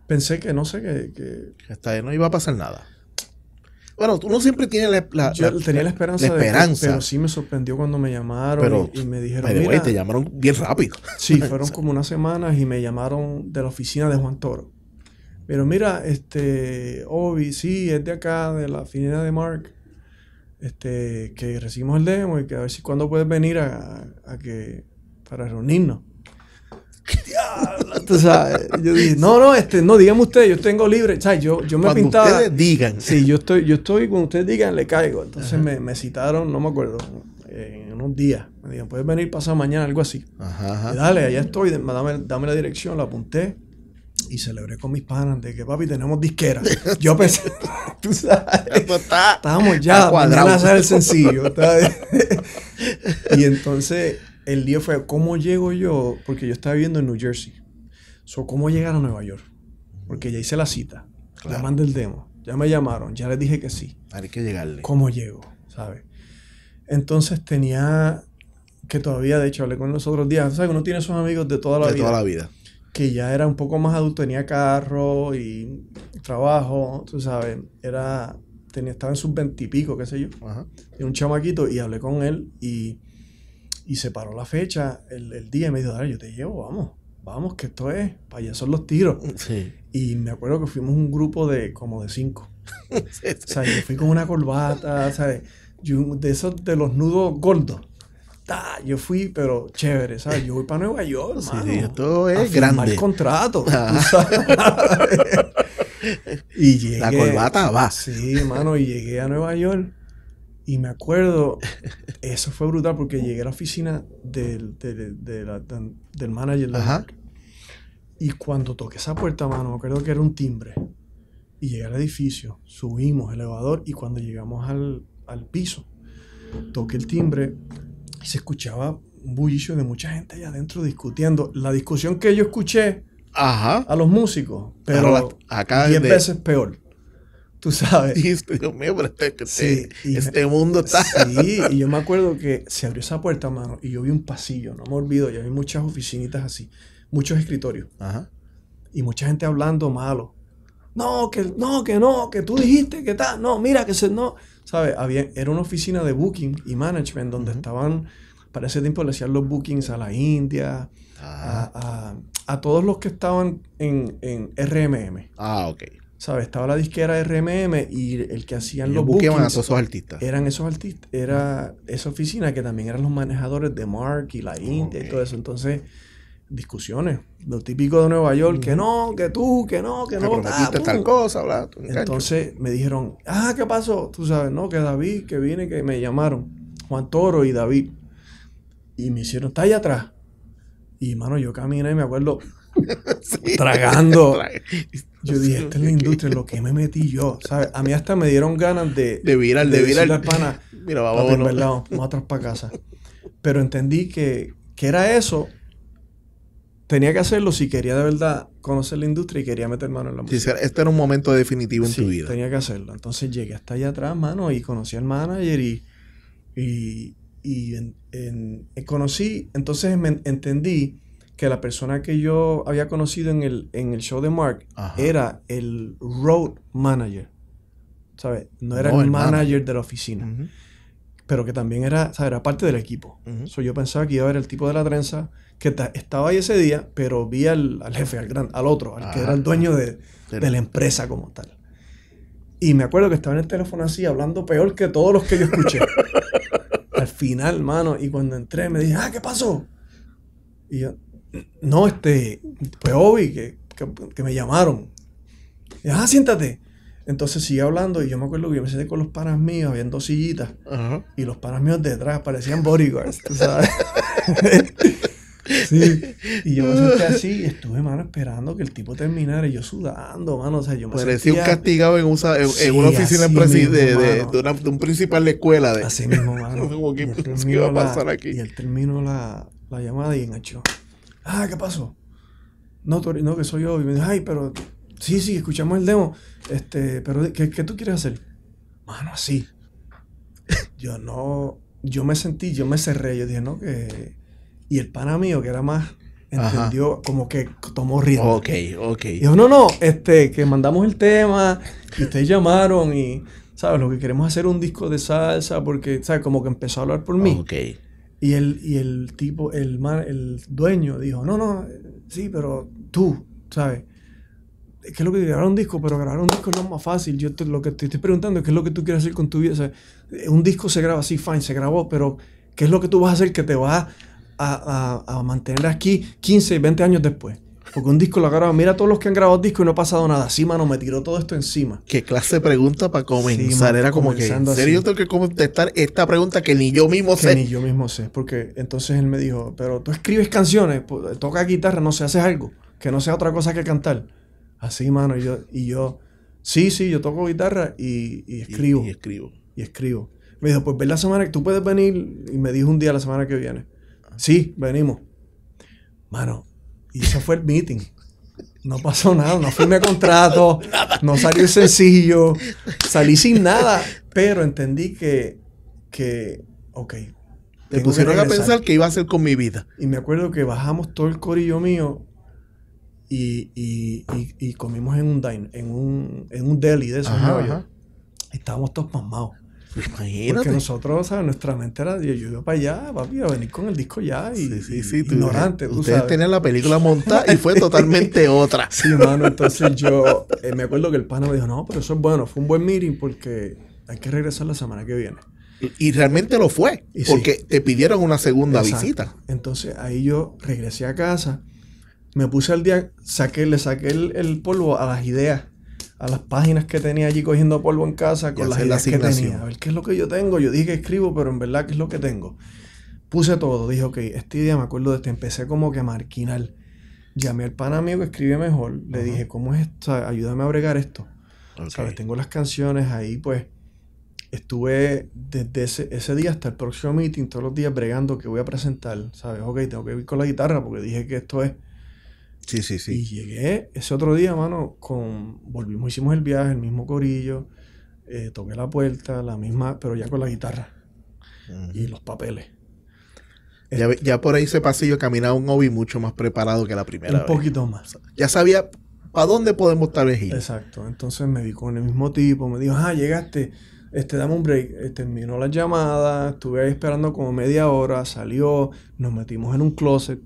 pensé que no sé que. que... Hasta ahí no iba a pasar nada. Bueno, uno siempre tiene la, esperanza. Yo tenía la esperanza. pero sí me sorprendió cuando me llamaron y, me dijeron. te llamaron bien rápido. Sí, (laughs) fueron como unas semanas y me llamaron de la oficina de Juan Toro. Pero mira, este, Obi, sí, es de acá, de la afinidad de Mark, este, que recibimos el demo y que a ver si cuándo puedes venir a, que, para reunirnos. yo dije, no, no, este, no, díganme ustedes, yo tengo libre, o sea, yo, yo me Cuando Ustedes digan. Sí, yo estoy, yo estoy, cuando ustedes digan, le caigo. Entonces me, me, citaron, no me acuerdo, en unos días. Me dijeron, puedes venir pasado mañana, algo así. Ajá, dale, allá estoy, dame, dame la dirección, la apunté y celebré con mis panas de que papi tenemos disquera. Yo (laughs) pensé, tú sabes, pues estábamos ya, en hacer el sencillo. (laughs) y entonces el día fue, ¿cómo llego yo? Porque yo estaba viviendo en New Jersey. So, ¿Cómo llegar a Nueva York? Porque ya hice la cita, la ya mandé el demo, ya me llamaron, ya les dije que sí. Hay que llegarle. ¿Cómo llego? ¿Sabes? Entonces tenía que todavía, de hecho, hablé con nosotros días. ¿Sabes? Uno tiene sus amigos de toda la vida. De toda la vida que ya era un poco más adulto, tenía carro y trabajo, tú sabes, era, tenía, estaba en sus veintipico, qué sé yo, de un chamaquito y hablé con él y, y se paró la fecha, el, día y me dijo, dale, yo te llevo, vamos, vamos, que esto es, para allá son los tiros. Y me acuerdo que fuimos un grupo de como de cinco. (laughs) O sea, yo fui con una corbata, de esos, de los nudos gordos yo fui, pero chévere, ¿sabes? Yo voy para Nueva York, mano, todo es grande. el contrato. Ah. (laughs) y La corbata va. Sí, mano, y llegué a Nueva York. Y me acuerdo, eso fue brutal porque llegué a la oficina del, manager. Ajá. Y cuando toqué esa puerta, mano, me acuerdo que era un timbre. Y llegué al edificio, subimos el elevador y cuando llegamos al, al piso, toqué el timbre se escuchaba un bullicio de mucha gente allá adentro discutiendo. La discusión que yo escuché a los músicos, pero 10 veces peor. Tú sabes. (laughs) Dios mío, pero este, este, este, mundo está. Sí, y yo me acuerdo que se abrió esa puerta, mano, y yo vi un pasillo, no me olvido, ya vi muchas oficinitas así, muchos escritorios. Y mucha gente hablando malo no, que no, que no, que tú dijiste que tal, no, mira que se no. ¿Sabes? Había, era una oficina de booking y management donde estaban, para ese tiempo le hacían los bookings a la India, a, ah. todos los que estaban en, en RMM. Ah, ok. ¿Sabes? Estaba la disquera RMM y el que hacían los bookings... a esos artistas. Eran esos artistas. Era esa oficina que también eran los manejadores de Mark y la India y todo eso. Entonces, discusiones. Lo típico de Nueva York, que no, que tú, que no, que no. tal cosa, bla, Entonces me dijeron, ah, ¿qué pasó? Tú sabes, no, que David, que viene. que me llamaron. Juan Toro y David. Y me hicieron, está allá atrás. Y, mano, yo caminé y me acuerdo (laughs) tragando. (laughs) Yo dije, esta es la industria, lo que me metí yo, ¿sabes? A mí hasta me dieron ganas de... De Al pana, (laughs) Mira, vamos, vamos atrás para casa. Pero entendí que, que era eso tenía que hacerlo si quería de verdad conocer la industria y quería meter mano en la música.
este era un momento definitivo en tu vida.
Tenía que hacerlo. Entonces llegué hasta allá atrás, mano, y conocí al manager y, y, eh, conocí, entonces me entendí que la persona que yo había conocido en el, en el show de Mark era el road manager. ¿Sabes? No era el, manager, de la oficina. Pero que también era, Era parte del equipo. yo pensaba que iba a ver el tipo de la trenza, que estaba ahí ese día, pero vi al, jefe, al, gran, al otro, al que era el dueño de, la empresa como tal. Y me acuerdo que estaba en el teléfono así, hablando peor que todos los que yo escuché. (laughs) al final, mano, y cuando entré me dije, ah, ¿qué pasó? Y yo, no, este, pues Obi, que, que, me llamaron. Y, ah, siéntate. Entonces sigue hablando y yo me acuerdo que yo me senté con los panas míos, había dos sillitas. Y los panas míos detrás parecían bodyguards, ¿tú sabes? (laughs) Sí. (laughs) Y yo me senté así y estuve, mano, esperando que el tipo terminara. Y yo sudando, mano. O sea, yo me Parecía un castigado en, una oficina de, un principal de escuela. De... Así mismo, (laughs) mano. Como que iba a pasar aquí. Y él terminó la, la llamada y enganchó. Ah, ¿qué pasó? No, no, que soy yo. Y me dijo, ay, pero sí, sí, escuchamos el demo. Este, pero ¿qué, qué tú quieres hacer? Mano, así. (laughs) yo no, yo me sentí, yo me cerré. Yo dije, no, que y el pana mío, que era más, entendió, como que tomó riesgo. Ok, ok. Y dijo, no, no, este, que mandamos el tema y ustedes llamaron y, ¿sabes? Lo que queremos hacer un disco de salsa porque, ¿sabes? Como que empezó a hablar por mí. Ok. Y el, y el tipo, el, el dueño dijo, no, no, sí, pero tú, ¿sabes? ¿Qué es lo que grabar un disco? Pero grabar un disco es lo más fácil. Yo te, lo que te estoy preguntando es qué es lo que tú quieres hacer con tu vida. un disco se graba así, fine, se grabó, pero ¿qué es lo que tú vas a hacer que te va a a, a, mantener aquí 15 20 años después. Porque un disco lo grabado. Mira todos los que han grabado discos y no ha pasado nada. Sí, mano, me tiró todo esto encima. Qué clase de pregunta para comenzar. Era como que, en serio, tengo que contestar esta pregunta que ni yo mismo sé. Ni yo mismo sé. Porque entonces él me dijo, pero tú escribes canciones, pues, tocas guitarra, no sé, haces algo. Que no sea otra cosa que cantar. Así, mano. Y yo, y yo sí, sí, yo toco guitarra y, y escribo. Y, escribo. Y escribo. Me dijo, pues ver la semana que tú puedes venir. Y me dijo un día la semana que viene. Sí, venimos. Mano, y eso fue el meeting. No pasó nada, no firmé contrato, (laughs) no salió sencillo, salí sin nada, pero entendí que, que ok. Te pusieron a pensar que iba a hacer con mi vida. Y me acuerdo que bajamos todo el corillo mío y, comimos en un en un, en un deli de esos. Ajá, Estábamos todos pasmados. Pues
imagínate. Porque
nosotros, ¿sabes? Nuestra mente era, yo, iba para allá, papi, a venir con el disco ya. Y, sí, sí, ignorante, tú Ustedes tenían la película montada y fue (laughs) totalmente otra. Sí, hermano. Entonces yo eh, me acuerdo que el pana me dijo, no, pero eso es bueno, fue un buen meeting porque hay que regresar la semana que viene.
Y realmente lo fue, porque te pidieron una segunda visita.
Entonces ahí yo regresé a casa, me puse al día, saqué, le saqué el polvo a las ideas a las páginas que tenía allí cogiendo polvo en casa con las ideas que tenía. A ver, ¿qué es lo que yo tengo? Yo dije que escribo, pero en verdad, ¿qué es lo que tengo? Puse todo. Dije, ok, este día me acuerdo de este. Empecé como que a marquinar. Llamé al pan amigo que escribe mejor. Le dije, ¿cómo es esto? Ayúdame a bregar esto. ¿Sabes? Tengo las canciones ahí, pues. Estuve desde ese, ese, día hasta el próximo meeting, todos los días bregando que voy a presentar. ¿Sabes? Ok, tengo que ir con la guitarra porque dije que esto es Sí, sí, sí. Y llegué ese otro día, mano, con... Volvimos, hicimos el viaje, el mismo corillo, eh, toqué la puerta, la misma, pero ya con la guitarra y los papeles.
Ya, por ahí ese pasillo caminaba un hobby mucho más preparado que la primera un vez. poquito
más. Ya sabía a dónde podemos tal vez ir. Exacto. Entonces me vi con el mismo tipo, me dijo, ah, llegaste, este, dame un break. Eh, terminó la llamada, estuve ahí esperando como media hora, salió, nos metimos en un closet,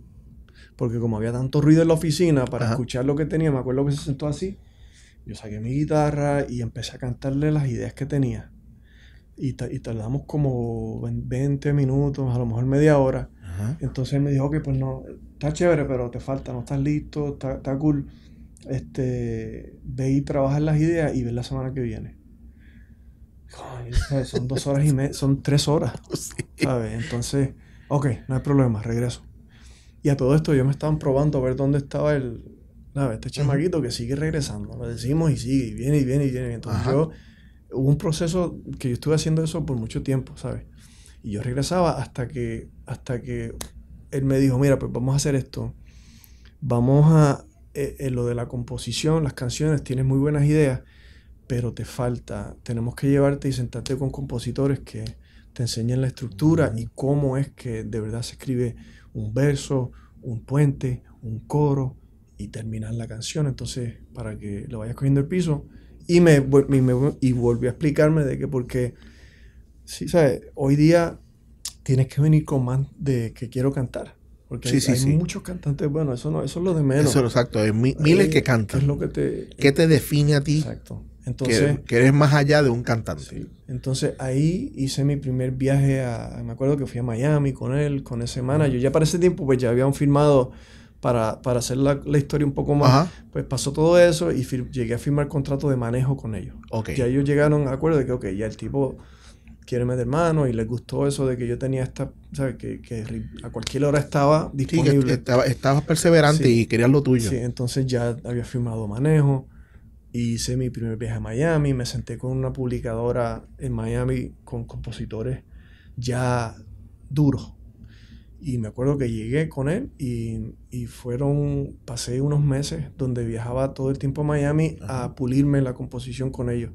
porque como había tanto ruido en la oficina para escuchar lo que tenía, me acuerdo que se sentó así. Yo saqué mi guitarra y empecé a cantarle las ideas que tenía. Y, y tardamos como 20 minutos, a lo mejor media hora. Entonces me dijo, ok, pues no, está chévere, pero te falta, no estás listo, está, cool. Este, ve y trabaja las ideas y ve la semana que viene. son dos horas y media, son tres horas. (laughs) Entonces, ok, no hay problema, regreso. Y a todo esto yo me estaban probando a ver dónde estaba el, ¿sabes? Este chamaquito que sigue regresando. Lo decimos y sigue, y viene, y viene, y viene. Entonces yo, hubo un proceso que yo estuve haciendo eso por mucho tiempo, ¿sabes? Y yo regresaba hasta que, hasta que él me dijo, mira, pues vamos a hacer esto. Vamos a, en eh, eh, lo de la composición, las canciones, tienes muy buenas ideas, pero te falta, tenemos que llevarte y sentarte con compositores que te enseñan la estructura y cómo es que de verdad se escribe un verso, un puente, un coro y terminar la canción. Entonces, para que lo vayas cogiendo el piso. Y me, volvió a explicarme de qué, porque, sí, ¿sabes? Hoy día tienes que venir con más de que quiero cantar. Porque hay, muchos cantantes, bueno, eso no, eso es lo de menos. Eso es exacto,
hay miles que cantan. Es lo que te, ¿Qué te define a ti? Exacto. Entonces, que, eres más allá de un cantante.
Entonces ahí hice mi primer viaje a, me acuerdo que fui a Miami con él, con ese yo Ya para ese tiempo pues ya habían firmado para, para hacer la, historia un poco más. Pues pasó todo eso y llegué a firmar contrato de manejo con ellos. Okay. Ya ellos llegaron a acuerdo de que, ok, ya el tipo quiere meter mano y les gustó eso de que yo tenía esta, ¿sabes? Que, que a cualquier hora estaba disponible. estabas estaba perseverante y querías lo tuyo. Sí, entonces ya había firmado manejo hice mi primer viaje a Miami, me senté con una publicadora en Miami con compositores ya duros. Y me acuerdo que llegué con él y, fueron, pasé unos meses donde viajaba todo el tiempo a Miami a pulirme la composición con ellos.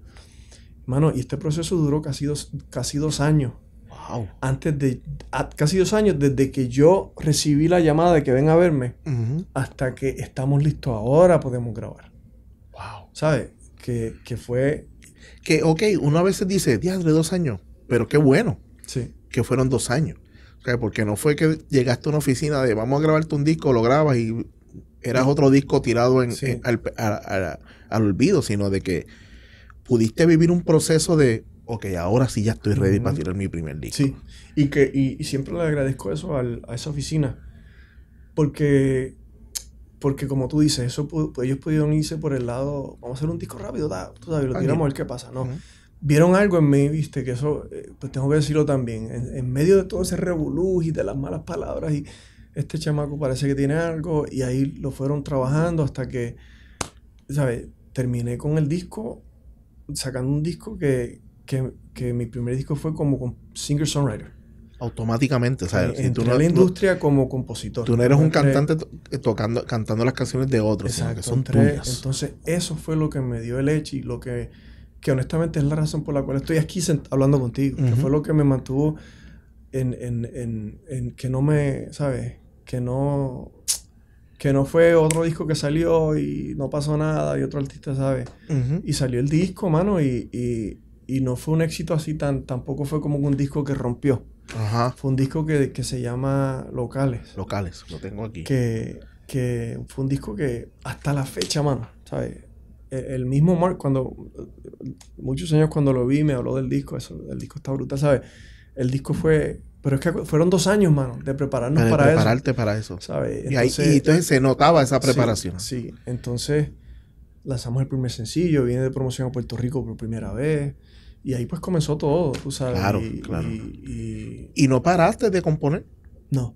Mano, y este proceso duró casi dos, casi dos años. Wow. Antes de, casi dos años desde que yo recibí la llamada de que ven a verme, hasta que estamos listos ahora, podemos grabar. ¿sabes? Que, fue... Que, ok, uno a veces dice, de dos años, pero qué bueno sí.
que fueron dos años. Porque no fue que llegaste a una oficina de, vamos a grabarte un disco, lo grabas y
eras otro disco
tirado en, al, olvido, sino de que pudiste vivir un proceso de, ok, ahora sí ya estoy ready para tirar mi primer
disco. Sí, y, que, siempre le agradezco eso a esa oficina, porque porque como tú dices, eso pues, ellos pudieron irse por el lado, vamos a hacer un disco rápido, da, tú sabes, lo ah, tiramos a ver qué pasa, ¿no? Vieron algo en mí, viste, que eso, eh, pues tengo que decirlo también, en, medio de todo ese revolú y de las malas palabras, y este chamaco parece que tiene algo, y ahí lo fueron trabajando hasta que, ¿sabes? Terminé con el disco, sacando un disco que, que, que mi primer disco fue como con singer-songwriter automáticamente. ¿sabes? tú no, la industria como compositor. Tú no eres un cantante
eh, tocando, cantando las canciones de otros, son Entonces,
eso fue lo que me dio el hecho y lo que, que honestamente es la razón por la cual estoy aquí hablando contigo, que fue lo que me mantuvo en, que no me, ¿sabes? Que no que no fue otro disco que salió y no pasó nada y otro artista, ¿sabes? Y salió el disco, mano, y, y, no fue un éxito así tan, tampoco fue como un disco que rompió. Fue un disco que, se llama Locales. Locales, lo tengo aquí. Que, que fue un disco que hasta la fecha, mano, ¿sabes? E, el, mismo Mark, cuando. Muchos años cuando lo vi, me habló del disco. Eso, el disco está brutal, ¿sabes? El disco fue. Pero es que fueron dos años, mano, de prepararnos para, De prepararte para eso. ¿sabes? y, entonces se notaba esa preparación. Sí, entonces lanzamos el primer sencillo, viene de promoción a Puerto Rico por primera vez. Y ahí pues comenzó todo, tú sabes. Claro, claro.
Y, no paraste de componer. No.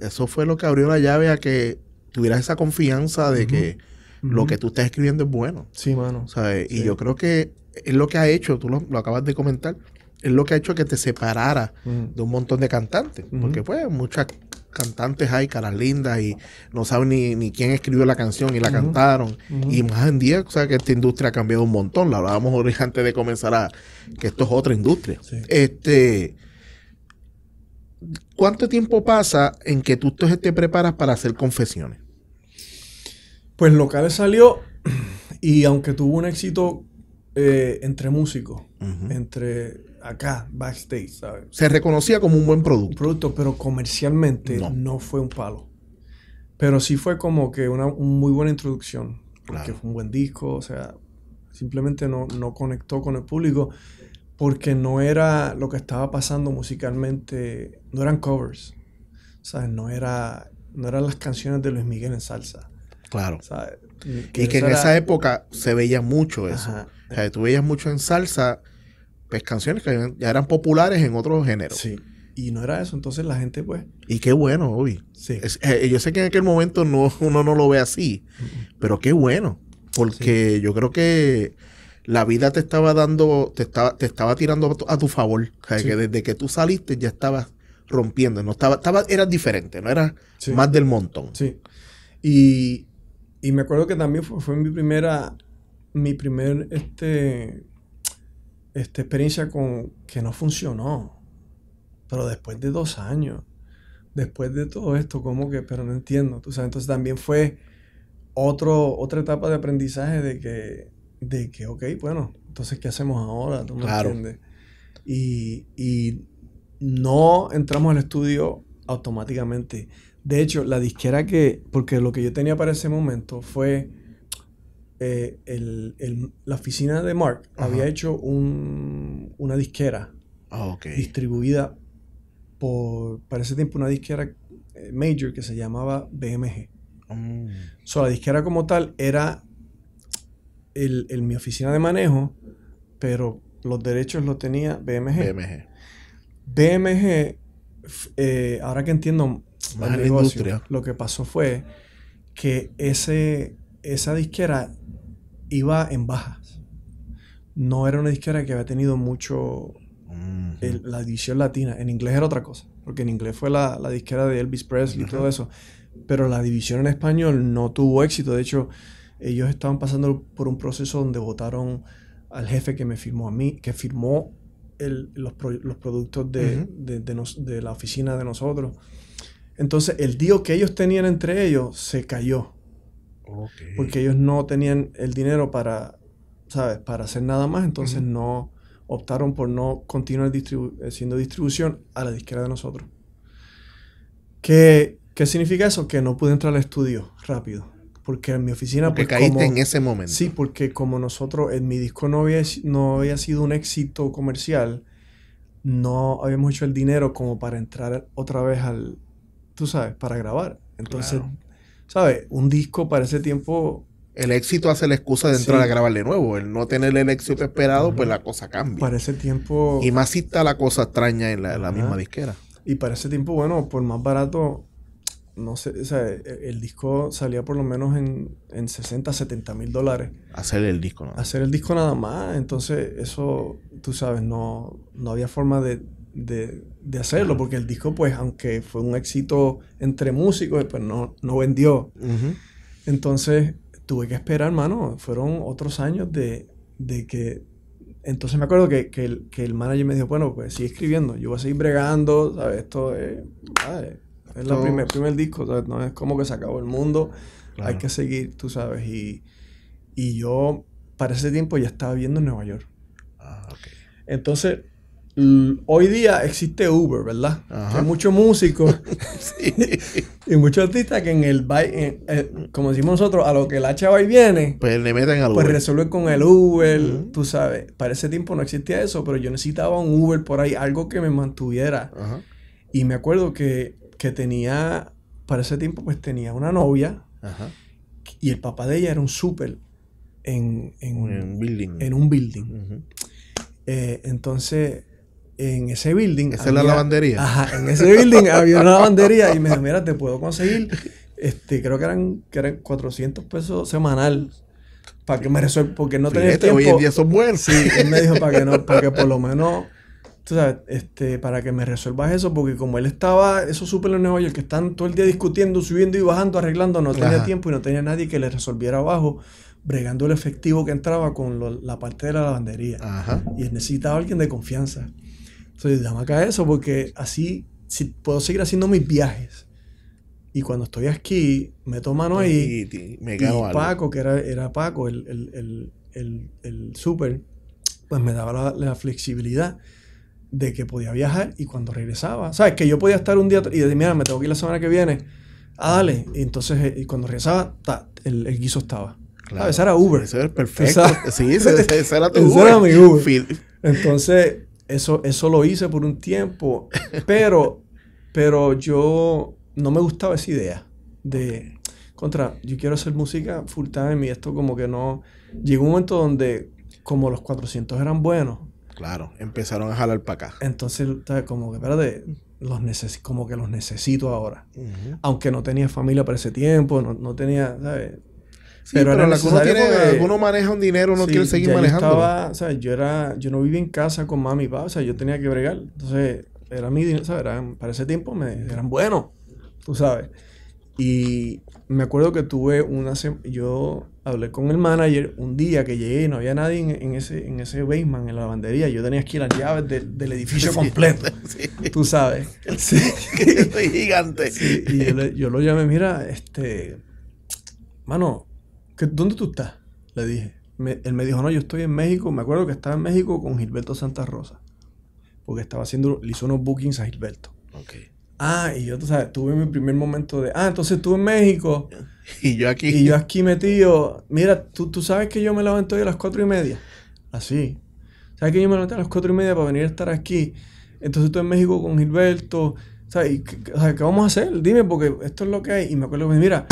eso fue lo que abrió la llave a que tuvieras esa confianza de que lo que tú estás escribiendo es bueno. Sí, mano. Y yo creo que es lo que ha hecho, tú lo, acabas de comentar, es lo que ha hecho que te separara de un montón de cantantes. Porque pues muchas cantantes hay, caras lindas, y no saben ni, quién escribió la canción y la cantaron. Y más en día, o sea, que esta industria ha cambiado un montón. La hablábamos antes de comenzar a que esto es otra industria. Este. ¿Cuánto tiempo pasa en que tú te preparas para hacer confesiones?
Pues Locales salió (clears throat) y aunque tuvo un éxito eh, entre músicos, entre acá, backstage, Se reconocía como un buen producto. Producto, pero comercialmente no, fue un palo. Pero sí fue como que una muy buena introducción, porque fue un buen disco, o sea, simplemente no, conectó con el público porque no era lo que estaba pasando musicalmente, no eran covers, ¿sabes? No, era, no eran las canciones de Luis Miguel en salsa. Claro. y que en esa
época se veía mucho eso. O sea, tú veías mucho en salsa pues, canciones que ya eran populares en otros géneros. Sí.
Y no era eso, entonces la gente pues...
Y qué bueno, obvio. Eh, yo sé que en aquel momento no, uno no lo ve así, pero qué bueno, porque yo creo que la vida te estaba dando, te estaba, te estaba tirando a tu, favor, que desde que tú saliste ya estabas rompiendo, no estaba, estaba eras diferente, no era más del montón. Sí.
Y, y me acuerdo que también fue, fue mi primera, mi primer, este, esta experiencia con, que no funcionó. Pero después de dos años, después de todo esto, como que, pero no entiendo. Entonces también fue otro, otra etapa de aprendizaje de que, de que, ok, bueno, entonces, ¿qué hacemos ahora? ¿Tú me Y, y no entramos al estudio automáticamente. De hecho, la disquera que, porque lo que yo tenía para ese momento fue eh, la oficina de Mark había hecho una disquera ah, distribuida por, para ese tiempo, una disquera eh, major que se llamaba BMG. Mm. la disquera como tal era el, mi oficina de manejo, pero los derechos los tenía BMG. BMG. BMG, eh, ahora que entiendo negocio, lo que pasó fue que ese, esa disquera iba en bajas. No era una disquera que había tenido mucho la división latina. En inglés era otra cosa, porque en inglés fue la, la disquera de Elvis Presley y todo eso. Pero la división en español no tuvo éxito. De hecho, ellos estaban pasando por un proceso donde votaron al jefe que me firmó a mí, que firmó los, productos de, la oficina de nosotros. Entonces, el dios que ellos tenían entre ellos se cayó. Porque ellos no tenían el dinero para, ¿sabes? Para hacer nada más, entonces no optaron por no continuar distribu eh, siendo distribución a la disquera de nosotros. ¿Qué, significa eso? Que no pude entrar al estudio rápido. Porque en mi oficina... Porque pues, caíste en ese momento. Sí, porque como nosotros, en mi disco no había, no había sido un éxito comercial, no habíamos hecho el dinero como para entrar otra vez al, tú sabes, para grabar. Entonces ¿sabes? Un disco para ese tiempo...
El éxito hace la excusa de entrar a grabar de nuevo. El no tener el éxito esperado, pues la cosa cambia. Para ese tiempo... Y más si está la cosa extraña en la, misma disquera.
Y para ese tiempo, bueno, por más barato, no sé, o sea, el disco salía por lo menos en, en 60, 70 mil dólares.
Hacer el disco nada más.
Hacer el disco nada más. Entonces, eso, tú sabes, no, no había forma de, de, de, hacerlo, porque el disco, pues, aunque fue un éxito entre músicos, pues no, no vendió. Entonces, tuve que esperar, hermano, fueron otros años de, de que... Entonces me acuerdo que, que, el, que, el, manager me dijo, bueno, pues sigue escribiendo, yo voy a seguir bregando, ¿sabes? Esto es, es el primer, primer disco, No es como que se acabó el mundo, hay que seguir, tú sabes. Y, y yo, para ese tiempo, ya estaba viendo en Nueva York. Ah, entonces, Hoy día existe Uber, ¿verdad? Hay muchos músicos (laughs) (laughs) y muchos artistas que en el, en como decimos nosotros, a lo que la chava y viene,
pues le meten al pues Uber. Pues resuelven
con el Uber, tú sabes. Para ese tiempo no existía eso, pero yo necesitaba un Uber por ahí, algo que me mantuviera. Y me acuerdo que, tenía, para ese tiempo pues tenía una novia y el papá de ella era un súper en, un building. En un building. Eh, entonces en ese building. Esa es la lavandería. Ajá, en ese building había una lavandería y me dijo, mira, te puedo conseguir, este, creo que eran, que eran 400 pesos semanal para que me resuelva, porque no tenía tiempo. hoy en día son buenos. Sí, él me dijo para que no, para por lo menos, tú sabes, este, para que me resuelvas eso, porque como él estaba, eso súper en Nueva que están todo el día discutiendo, subiendo y bajando, arreglando, no tenía tiempo y no tenía nadie que le resolviera abajo bregando el efectivo que entraba con la parte de la lavandería. Ajá. Y necesitaba alguien de confianza. Entonces, dame acá eso porque así si puedo seguir haciendo mis viajes. Y cuando estoy aquí, meto mano ahí. Y, me cago Paco, que era, era Paco, el, el, el, el súper, pues me daba la, flexibilidad de que podía viajar y cuando regresaba, ¿sabes? Que yo podía estar un día y decir, mira, me tengo que ir la semana que viene. Ah, dale. Y entonces, eh, y cuando regresaba, el, guiso estaba. Claro. Ese era Uber. era perfecto. sí, ese, era tu (laughs) Era mi Uber. Entonces, eso, eso lo hice por un tiempo, pero, pero yo no me gustaba esa idea de, contra, yo quiero hacer música full time y esto como que no... Llegó un momento donde como los 400 eran buenos.
Claro, empezaron a jalar para acá.
Entonces, como que, espérate, los como que los necesito ahora. Aunque no tenía familia para ese tiempo, no, no tenía, pero, la cosa uno tiene, maneja un dinero, uno quiere seguir manejando. Yo era, yo no vivía en casa con mami y papá, o sea, yo tenía que bregar. Entonces, era mi dinero, ¿sabes? para ese tiempo me, eran buenos, tú sabes. Y me acuerdo que tuve una yo hablé con el manager un día que llegué no había nadie en, ese, en ese basement, en la lavandería. Yo tenía aquí las llaves del edificio completo. (laughs) Tú sabes. Sí. que gigante. y yo, yo, lo llamé, mira, este, mano, ¿Dónde tú estás? Le dije. él me dijo, no, yo estoy en México. Me acuerdo que estaba en México con Gilberto Santa Rosa. Porque estaba haciendo, le hizo unos bookings a Gilberto. Ah, y yo, tú sabes, tuve mi primer momento de, ah, entonces tú en México. (laughs) y yo aquí. Y yo aquí metido. Mira, tú, tú sabes que yo me levanto hoy a las cuatro y media. Así. ¿Sabes que yo me levanté a las cuatro y media para venir a estar aquí? Entonces tú en México con Gilberto. ¿Sabes? qué, vamos a hacer? Dime, porque esto es lo que hay. Y me acuerdo que, mira,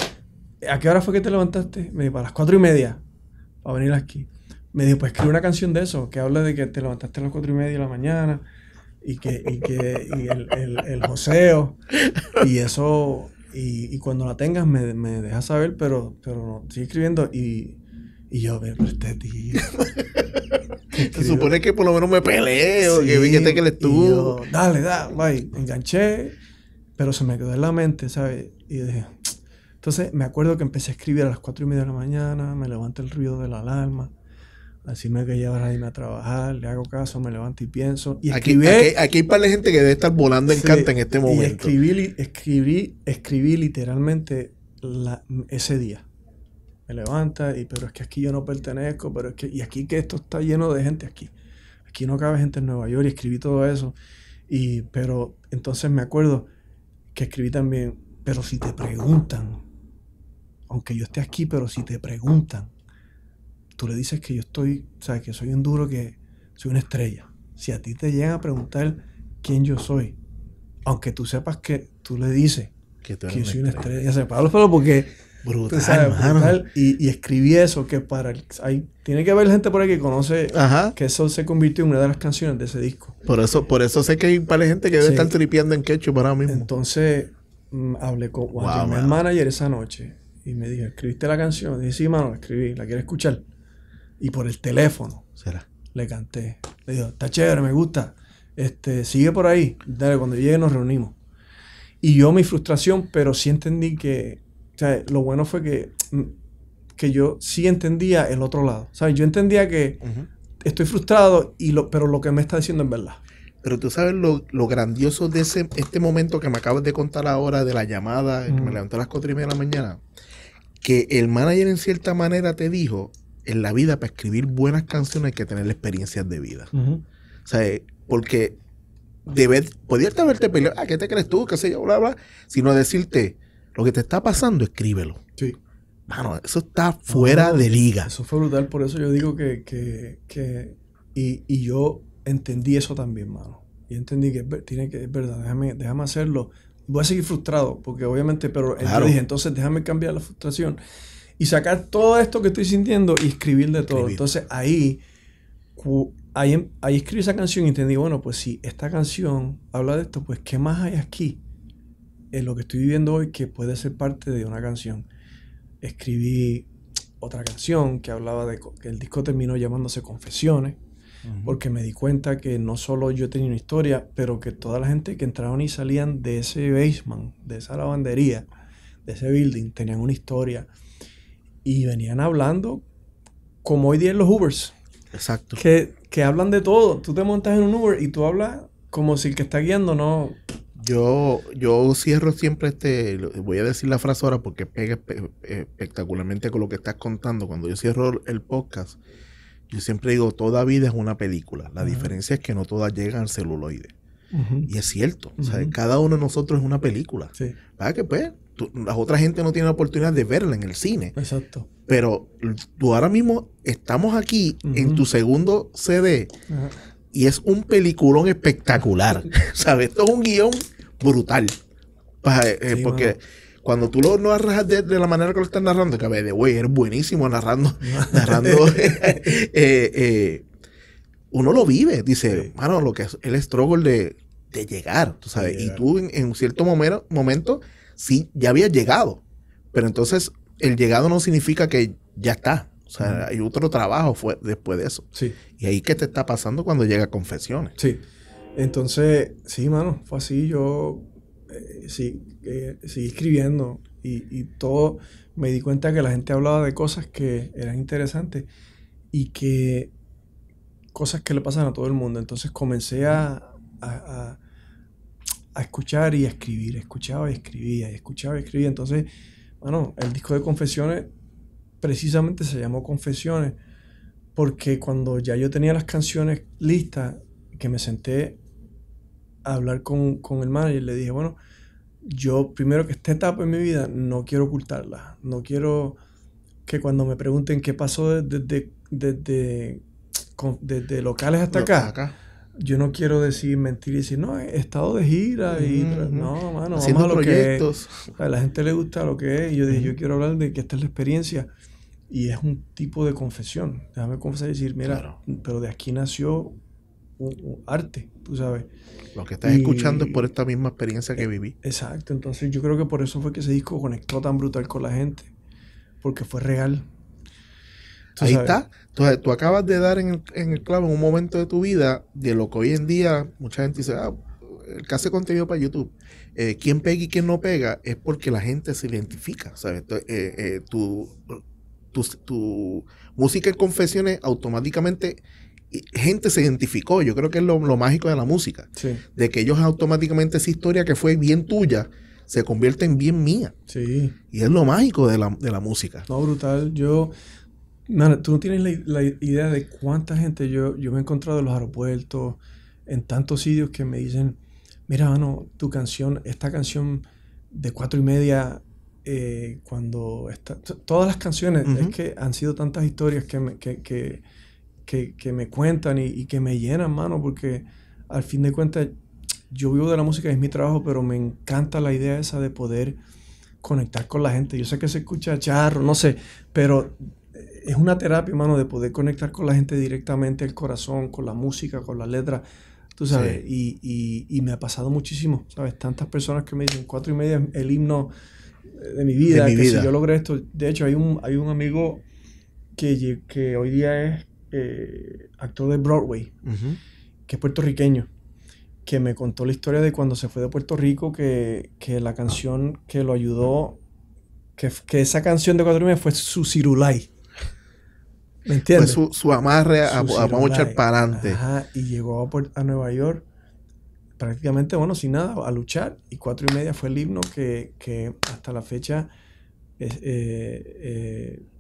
¿a qué hora fue que te levantaste? Me dijo, a las cuatro y media, para venir aquí. Me dijo, pues escribe una canción de eso, que habla de que te levantaste a las cuatro y media de la mañana y que, y que y el, el, joseo y eso, y, cuando la tengas me, me, dejas saber, pero, pero no, sigue escribiendo y, y yo, pero este tío...
Se supone que por lo menos me peleo, que vi que le estuvo. Dale,
dale, bye. Enganché, pero se me quedó en la mente, ¿sabes? Y dije, entonces me acuerdo que empecé a escribir a las 4 y media de la mañana, me levanta el ruido de la alarma, así me que ya dime a irme a trabajar, le hago caso, me levanto y pienso. Y aquí, aquí, hay para la gente que debe estar volando en en este momento. Y escribí, escribí, escribí literalmente ese día. Me levanta y, pero es que aquí yo no pertenezco, pero es que, y aquí que esto está lleno de gente aquí. Aquí no cabe gente en Nueva York y escribí todo eso. Y, pero entonces me acuerdo que escribí también, pero si te preguntan, aunque yo esté aquí, pero si te preguntan, tú le dices que yo estoy, sabes, que soy un duro, que soy una estrella. Si a ti te llegan a preguntar quién yo soy, aunque tú sepas que tú le dices que, yo soy una estrella, ya sé, Pablo, porque sabes, y, escribí eso que para hay, tiene que haber gente por ahí que conoce que eso se convirtió en una de las canciones de ese disco por eso por eso sé que hay para gente que debe estar tripeando en quechua para mismo entonces mm, hablé con mi manager esa noche y me dijo, ¿escribiste la canción? dije, sí, mano, la escribí, la quiero escuchar. Y por el teléfono Será. le canté. Le digo, está chévere, me gusta. Este, sigue por ahí. Dale, cuando llegue nos reunimos. Y yo mi frustración, pero sí entendí que, lo bueno fue que, mm, que yo sí entendía el otro lado. Yo entendía que estoy frustrado, y lo, pero lo que me está diciendo es verdad. Pero tú sabes lo,
grandioso de ese, este momento que me acabas de contar ahora de la llamada, que me mm. levanté a las cuatro y media de la mañana que el manager en cierta manera te dijo, en la vida para escribir buenas canciones hay que tener experiencias de vida. O sea, eh, porque debes, podías haberte peleado, ah, ¿qué te crees tú? ¿Qué sé yo? Bla, bla, sino decirte, lo que te está pasando, escríbelo. Sí. Mano, eso está fuera de liga. Eso
fue brutal, por eso yo digo que, y, yo entendí eso también, mano. Y entendí que es, tiene que, es verdad, déjame, déjame hacerlo, voy a seguir frustrado, porque obviamente, pero entonces déjame cambiar la frustración y sacar todo esto que estoy sintiendo y escribir de todo. Entonces ahí, ahí, ahí, escribí esa canción y entendí, bueno, pues si esta canción habla de esto, pues ¿qué más hay aquí? En lo que estoy viviendo hoy que puede ser parte de una canción. Escribí otra canción que hablaba de que el disco terminó llamándose Confesiones porque me di cuenta que no solo yo tenía una historia, pero que toda la gente que entraban y salían de ese basement, de esa lavandería, de ese building, tenían una historia y venían hablando como hoy día en los Ubers. Exacto. Que, hablan de todo. Tú te montas en un Uber y tú hablas como si el que está guiando
no... Yo, yo cierro siempre este, voy a decir la frase ahora porque pega eh, espectacularmente con lo que estás contando. Cuando yo cierro el podcast, yo siempre digo, toda vida es una película. La diferencia es que no todas llegan al celuloide. Y es cierto. cada uno de nosotros es una película. Para que pues, la otra gente no tiene la oportunidad de verla en el cine. Exacto. Pero tú ahora mismo estamos aquí en tu segundo CD y es un peliculón espectacular. (laughs) ¿Sabes? Esto es un guión brutal. Pues, eh, porque cuando tú lo narras de, de la manera que lo estás narrando, que a veces, güey, eres buenísimo narrando, (laughs) narrando. (laughs) Eh, eh, eh, uno lo vive, dice, mano, lo que es el struggle de, llegar, tú sabes. Y tú en, un cierto momento, momento, sí, ya había llegado. Pero entonces, el llegado no significa que ya está. O sea, hay otro trabajo fue, después de eso.
Sí. Y ahí qué te está pasando cuando llega
confesiones.
Sí. Entonces, sí, mano, fue así. Yo, sí, eh, seguí escribiendo y, todo, me di cuenta que la gente hablaba de cosas que eran interesantes y que cosas que le pasan a todo el mundo. Entonces comencé a, a, escuchar y a escribir, escuchaba y escribía, y escuchaba y escribía. Entonces, bueno, el disco de Confesiones precisamente se llamó Confesiones porque cuando ya yo tenía las canciones listas, que me senté a hablar con, con el manager, le dije, bueno, yo primero que esta etapa en mi vida no quiero ocultarla, no quiero que cuando me pregunten qué pasó desde, desde, desde locales hasta acá, yo no quiero decir mentir y decir, no, he estado de gira no, mano, Haciendo proyectos. A la gente le gusta lo que es. yo dije, yo quiero hablar de que esta es la experiencia. Y es un tipo de confesión. Déjame confesar y decir, mira, pero de aquí nació un arte, tú sabes. Lo que estás escuchando es por esta misma experiencia que e, viví. Exacto, entonces yo creo que por eso fue que ese disco conectó tan brutal con la gente, porque fue real. Ahí está,
Entonces, tú, acabas de dar en el, en clavo en un momento de tu vida de lo que hoy en día mucha gente dice, ah, el que hace contenido para YouTube, eh, quién pega y quién no pega es porque la gente se identifica, ¿sabes? Eh, eh, tu, música y confesiones automáticamente gente se identificó. Yo creo que es lo, mágico de la música. De que ellos automáticamente esa historia que fue bien tuya se convierte en bien mía. Sí. Y es lo mágico
de la, música. No, brutal. Yo. tú no tienes la, idea de cuánta gente yo, yo me he encontrado en los aeropuertos, en tantos sitios que me dicen: Mira, mano, tu canción, esta canción de cuatro y media eh, cuando está, todas las canciones, es que han sido tantas historias que, que, me cuentan y, que me llenan, mano, porque al fin de cuentas yo vivo de la música, es mi trabajo, pero me encanta la idea esa de poder conectar con la gente. Yo sé que se escucha charro, no sé, pero eh, es una terapia, mano, de poder conectar con la gente directamente, el corazón, con la música, con la letra Tú sabes, y, me ha pasado muchísimo, ¿sabes? Tantas personas que me dicen, cuatro y media es el himno eh, de mi vida, que si yo logré esto. De hecho, hay un, hay un amigo que, que hoy día es eh, actor de Broadway, que es puertorriqueño, que me contó la historia de cuando se fue de Puerto Rico, que, la canción que lo ayudó, que, esa canción de Cuatro y Media fue su Cirulay. ¿Me entiendes? Fue su, amarre a, vamos para adelante. y llegó a, a, Nueva York prácticamente, bueno, sin nada, a luchar. Y Cuatro y Media fue el himno que, que hasta la fecha eh,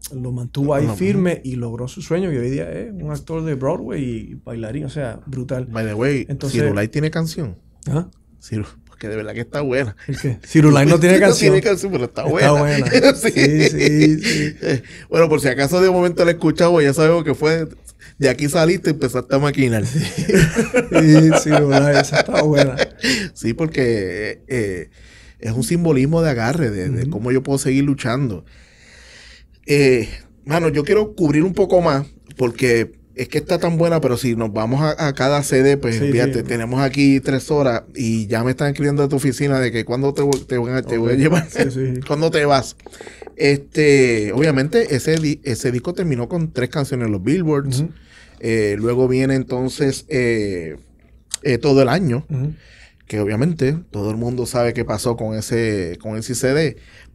eh, lo mantuvo ahí firme y logró su sueño. Y hoy día es eh, un actor de Broadway y bailarín, o sea, brutal. By the way, Cirulay
tiene canción. ¿Ah? porque de verdad que está buena.
Cirulay (laughs) no tiene canción. No tiene canción, pero está buena. Está buena. (laughs) sí. sí,
sí, Bueno, por si acaso de momento la escuchamos, pues ya sabemos que fue de aquí saliste y empezaste a maquinar. Sí, (laughs) sí, esa está buena. Sí, porque es un simbolismo de agarre, de, cómo yo puedo seguir luchando. Bueno, eh, mano, yo quiero cubrir un poco más porque es que está tan buena, pero si nos vamos a, cada sede, pues fíjate, tenemos aquí tres horas y ya me están escribiendo de tu oficina de que cuando te, voy, a, llevar, sí, (laughs) cuando te vas. Este, obviamente, ese, ese disco terminó con tres canciones en los Billboards. Eh, luego viene entonces eh, todo el año que obviamente todo el mundo sabe qué pasó con ese, con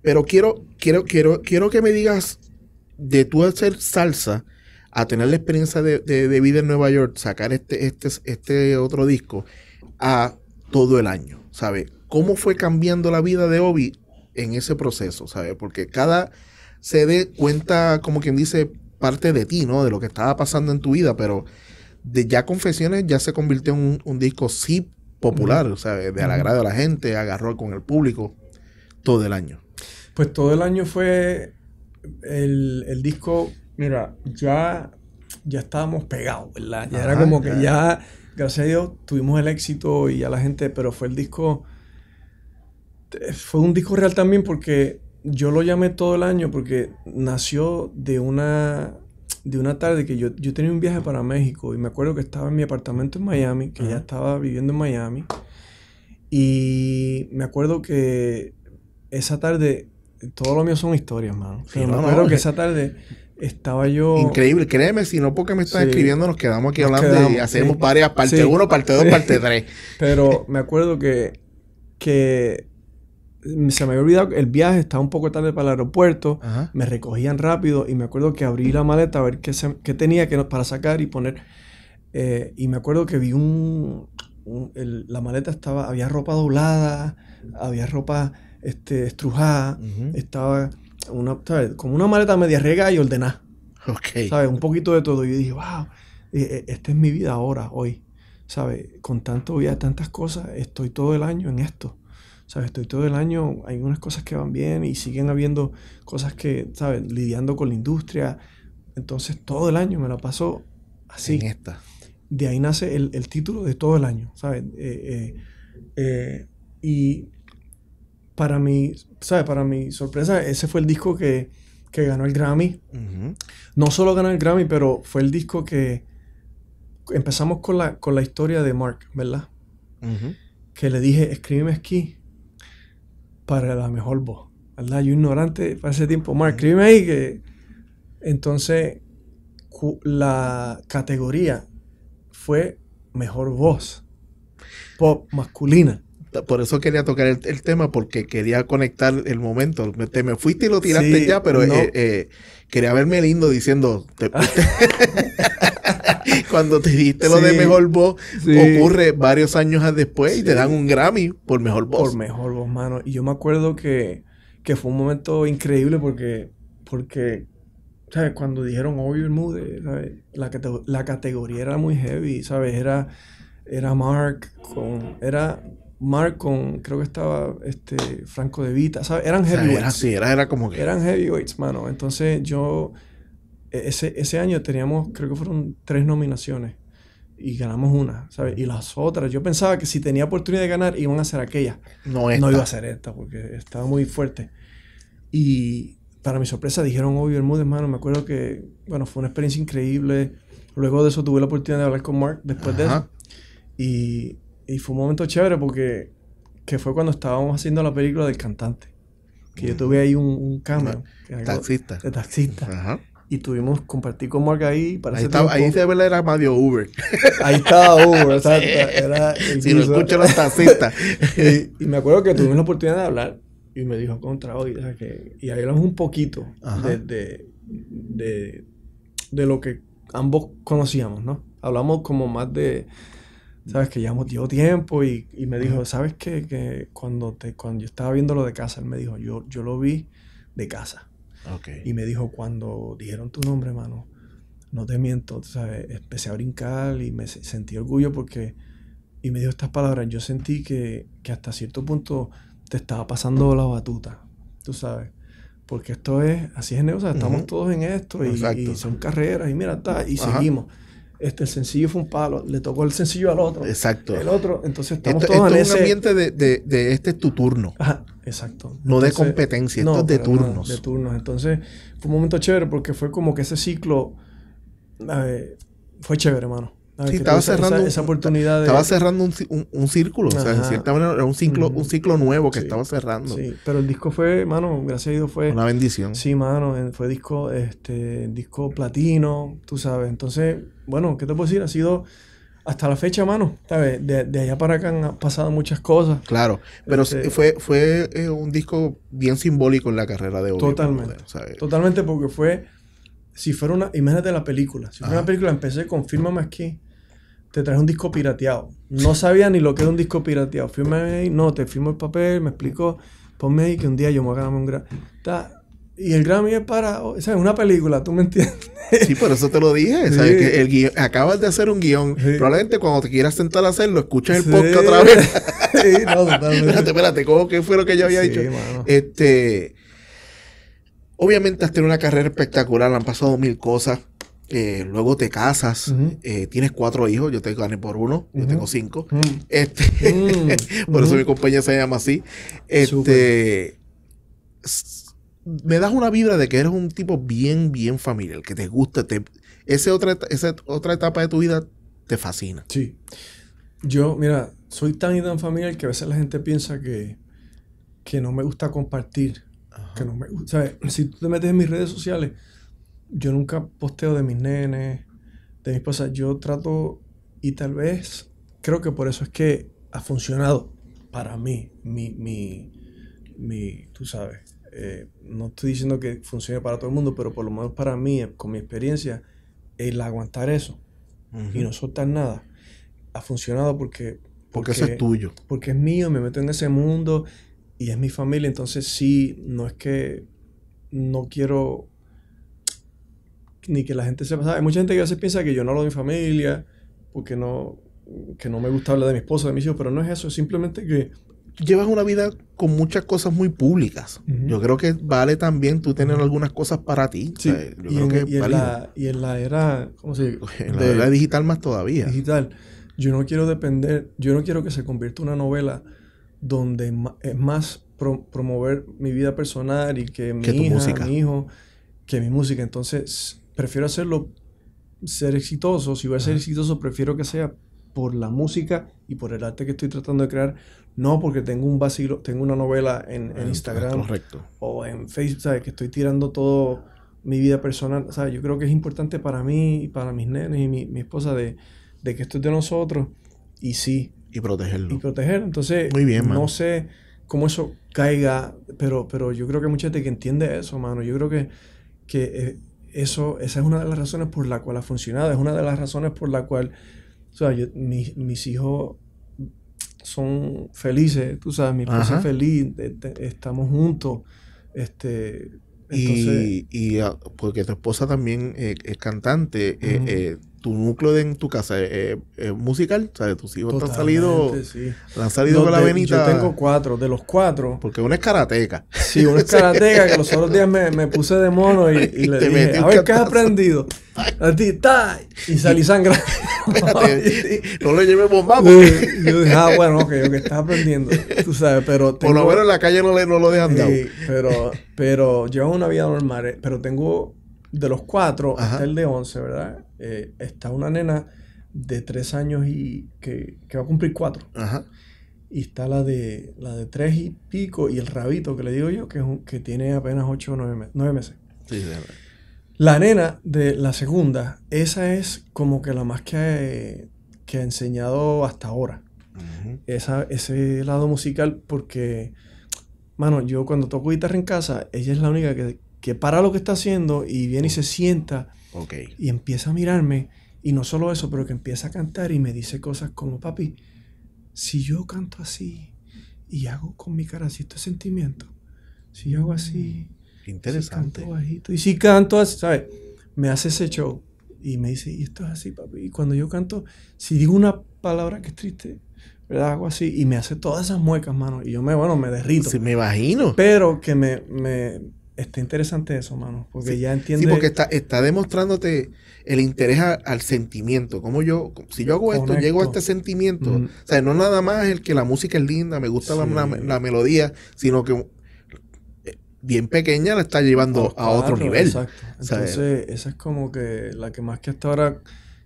pero quiero, quiero, quiero, quiero que me digas de tú hacer salsa a tener la experiencia de, vida en Nueva York, sacar este, este, este otro disco a todo el año, ¿sabes? ¿Cómo fue cambiando la vida de Obi en ese proceso, ¿sabes? Porque cada CD cuenta, como quien dice, parte de ti, ¿no? De lo que estaba pasando en tu vida, pero de Ya Confesiones ya se convirtió en un, un disco sí popular, o sea, de al agrado de la gente, agarró con el público todo el año.
Pues todo el año fue el, disco, mira, ya, ya estábamos pegados, ¿verdad? Ya era como que ya. ya, gracias a Dios, tuvimos el éxito y ya la gente, pero fue el disco, fue un disco real también porque yo lo llamé todo el año porque nació de una de una tarde que yo, yo tenía un viaje para México y me acuerdo que estaba en mi apartamento en Miami, que ya estaba viviendo en Miami. Y me acuerdo que esa tarde, todo lo mío son historias, mano. Sí, me acuerdo que esa tarde estaba yo.
Increíble, créeme, si no porque me estás escribiendo, nos quedamos aquí hablando y hacemos varias, parte 1, parte 2, parte 3.
Pero me acuerdo que, que se me había olvidado el viaje, estaba un poco tarde para el aeropuerto, me recogían rápido y me acuerdo que abrí la maleta a ver qué, se, tenía que, para sacar y poner. Eh, y me acuerdo que vi un... la maleta estaba, había ropa doblada, había ropa este, estrujada, estaba una, como una maleta media rega y ordenada. Okay. ¿Sabes? Un poquito de todo. Y yo dije, wow, eh, eh, esta es mi vida ahora, hoy. ¿Sabes? Con tanto viaje, tantas cosas, estoy todo el año en esto. ¿sabes? Estoy todo el año, hay unas cosas que van bien y siguen habiendo cosas que, ¿sabes? Lidiando con la industria. Entonces todo el año me la paso así. En esta. De ahí nace el, el título de todo el año, ¿sabes? Eh, eh, eh, y para mí ¿sabes? Para mi sorpresa, ese fue el disco que, que ganó el Grammy. No solo ganó el Grammy, pero fue el disco que empezamos con la, con la historia de Mark, ¿verdad? Que le dije, escríbeme aquí para la mejor voz. ¿verdad? Yo ignorante para ese tiempo, Mark, escríbeme ahí que... Entonces, la categoría fue mejor voz, pop masculina.
Por eso quería tocar el, tema, porque quería conectar el momento. Te me fuiste y lo tiraste ya, pero eh, eh, Quería verme lindo diciendo. (laughs)
Cuando te diste lo de mejor voz, ocurre varios años después y te dan un Grammy por mejor voz. Por mejor voz, mano. Y yo me acuerdo que, fue un momento increíble porque, porque ¿sabes? Cuando dijeron obi oh, ¿sabes? La, la categoría era muy heavy, ¿sabes? Era, era Mark, con, era Mark con, creo que estaba este, Franco de Vita, ¿sabes? Eran heavyweights. era, sí, era, como que... Eran heavyweights, mano. Entonces yo, e, ese, ese año teníamos, creo que fueron tres nominaciones y ganamos una, ¿sabes? Y las otras, yo pensaba que si tenía oportunidad de ganar iban a ser aquella No, esta. no iba a ser esta porque estaba muy fuerte. Y para mi sorpresa dijeron, obvio, oh, el mood, hermano, me acuerdo que, bueno, fue una experiencia increíble. Luego de eso tuve la oportunidad de hablar con Mark después de eso. Y y fue un momento chévere porque fue cuando estábamos haciendo la película del cantante. Que yo tuve ahí un, cámara. taxista. De taxista. Y tuvimos, compartir con Mark ahí para Ahí, ahí se ve era medio Uber. Ahí estaba Uber, (laughs) Si lo los taxistas. (laughs) y, me acuerdo que tuvimos la oportunidad de hablar y me dijo contra hoy. y hablamos un poquito de, de lo que ambos conocíamos, ¿no? Hablamos como más de ¿sabes? Que ya dio tiempo y, me dijo, ¿sabes qué? Que cuando, te, cuando yo estaba viendo lo de casa, él me dijo, yo, yo lo vi de casa. Okay. Y me dijo, cuando dijeron tu nombre, hermano, no te miento, ¿sabes? Empecé a brincar y me sentí orgullo porque... Y me dijo estas palabras, yo sentí que, hasta cierto punto te estaba pasando la batuta, tú sabes. Porque esto es, así es, estamos todos en esto y, son carreras y mira, está, y seguimos este, sencillo fue un palo, le tocó el sencillo al otro. Exacto. El otro, entonces estamos esto, esto es un ambiente
de, de, este es tu turno. Ajá, exacto. No de competencia, esto es de turnos. de
turnos. Entonces fue un momento chévere porque fue como que ese ciclo eh, fue chévere, hermano. Ah, sí, estaba cerrando esa, oportunidad. Estaba cerrando
un, círculo. O sea, en cierta manera era un ciclo, un ciclo
nuevo que estaba cerrando. Sí, pero el disco fue, mano, gracias a Dios fue. Una bendición. Sí, mano, eh, fue disco, este, disco platino, tú sabes. Entonces, bueno, ¿qué te puedo decir? Ha sido hasta la fecha, mano. ¿sabes? De, allá para acá han pasado muchas cosas. Claro,
pero este, fue, fue eh, un disco bien simbólico en la carrera de hoy. Totalmente.
totalmente porque fue si fuera una, imagínate la película, si fuera una película, empecé con más aquí, te traje un disco pirateado. No sabía ni lo que era un disco pirateado. Fírmame ahí, no, te firmo el papel, me explico. ponme ahí que un día yo me haga un Grammy. Y el Grammy es para, o sea, es una película, ¿tú me entiendes? Sí, pero eso te lo dije, Que el acabas
de hacer un guión, probablemente cuando te quieras sentar a hacerlo, escuchas el podcast otra vez. (laughs) sí, no, totalmente. espérate, espérate, ¿cómo, que fue lo que yo había dicho? Este Obviamente has tenido una carrera espectacular, han pasado mil cosas. Eh, luego te casas, eh, tienes cuatro hijos, yo te gané por uno, yo tengo cinco. Mm. este, mm. (laughs) por eso mi compañía se llama así. Este, me das una vibra de que eres un tipo bien, bien familiar, que te gusta, te, ese otra, esa otra etapa de
tu vida te fascina. Sí. Yo, mira, soy tan y tan familiar que a veces la gente piensa que, que no me gusta compartir que no me si tú te metes en mis redes sociales, yo nunca posteo de mis nenes, de mis cosas Yo trato, y tal vez creo que por eso es que ha funcionado para mí, mi, mi, mi tú sabes. Eh, no estoy diciendo que funcione para todo el mundo, pero por lo menos para mí, con mi experiencia, el aguantar eso y no soltar nada ha funcionado porque, porque. es tuyo. Porque es mío, me meto en ese mundo y es mi familia, entonces sí, no es que no quiero ni que la gente sepa. Hay mucha gente que a veces piensa que yo no hablo de mi familia, porque no, que no me gusta hablar de mi esposa, de mis hijos, pero no es eso, simplemente que...
Llevas una vida con muchas cosas muy públicas. Yo creo que vale también tú tener algunas cosas para
ti. y, en, la, y, en, la, era, ¿cómo se dice? digital más todavía. Digital. Yo no quiero depender, yo no quiero que se convierta una novela donde es eh, más promover mi vida personal y que mi hija, mi hijo, que mi música. Entonces, prefiero hacerlo, ser exitoso. Si voy a ser exitoso, prefiero que sea por la música y por el arte que estoy tratando de crear, no porque tengo un vacilo, tengo una novela en, ah, Instagram o en Facebook, ¿sabes? Que estoy tirando todo mi vida personal, sea, Yo creo que es importante para mí y para mis nenes y mi, esposa de, de, que esto es de nosotros y sí, y protegerlo. Y proteger Entonces, Muy bien, no sé cómo eso caiga, pero, pero yo creo que mucha gente que entiende eso, mano. Yo creo que, que eh, eso, esa es una de las razones por la cual ha funcionado. Es una de las razones por la cual, mis hijos son felices, tú sabes, mi esposa feliz, eh, estamos juntos, este... Y,
ah, porque tu esposa también eh, es cantante, tu núcleo de, tu casa es, eh, eh, eh, musical, o sea, tus hijos te han salido, han salido con la venita. Yo tengo cuatro, de los cuatro. Porque uno es karateca. Sí, uno es (laughs) karateca que los otros
días me, me puse de mono y, le (laughs) dije, a ver, ¿qué has aprendido? y salí sangrando. (laughs) no le llevemos bomba. Yo dije, ah, bueno, ok, que estás aprendiendo, tú sabes, pero... Por lo menos en la calle no, no lo dejan sí, dado. pero, pero llevo una vida normal, pero tengo de los cuatro hasta el de once, ¿verdad? Eh, está una nena de tres años y que, va a cumplir cuatro. Y está la de, la de tres y pico y el rabito que le digo yo, que, es que tiene apenas ocho o nueve, meses. Sí, la nena de la segunda, esa es como que la más que que enseñado hasta ahora. ese lado musical porque, mano, yo cuando toco guitarra en casa, ella es la única que, que para lo que está haciendo y viene y se sienta okay. y empieza a mirarme. Y no solo eso, pero que empieza a cantar y me dice cosas como, papi, si yo canto así y hago con mi cara así este sentimiento si yo hago así, interesante. bajito, y si canto así, ¿sabes? Me hace ese show y me dice, y esto es así, papi. Y cuando yo canto, si digo una palabra que es triste, ¿verdad? Hago así y me hace todas esas muecas, mano. Y yo me, bueno, me derrito. Sí, me imagino. Pero que me, me, Está interesante eso, mano. Porque ya entiende. Sí, porque está,
está demostrándote el interés al sentimiento. Como yo, si yo hago esto, llego a este sentimiento. O sea, no nada más el que la música es linda, me gusta la, melodía, sino que eh, bien pequeña la está llevando ah, a otro nivel. Exacto. Entonces,
esa es como que la que más que hasta ahora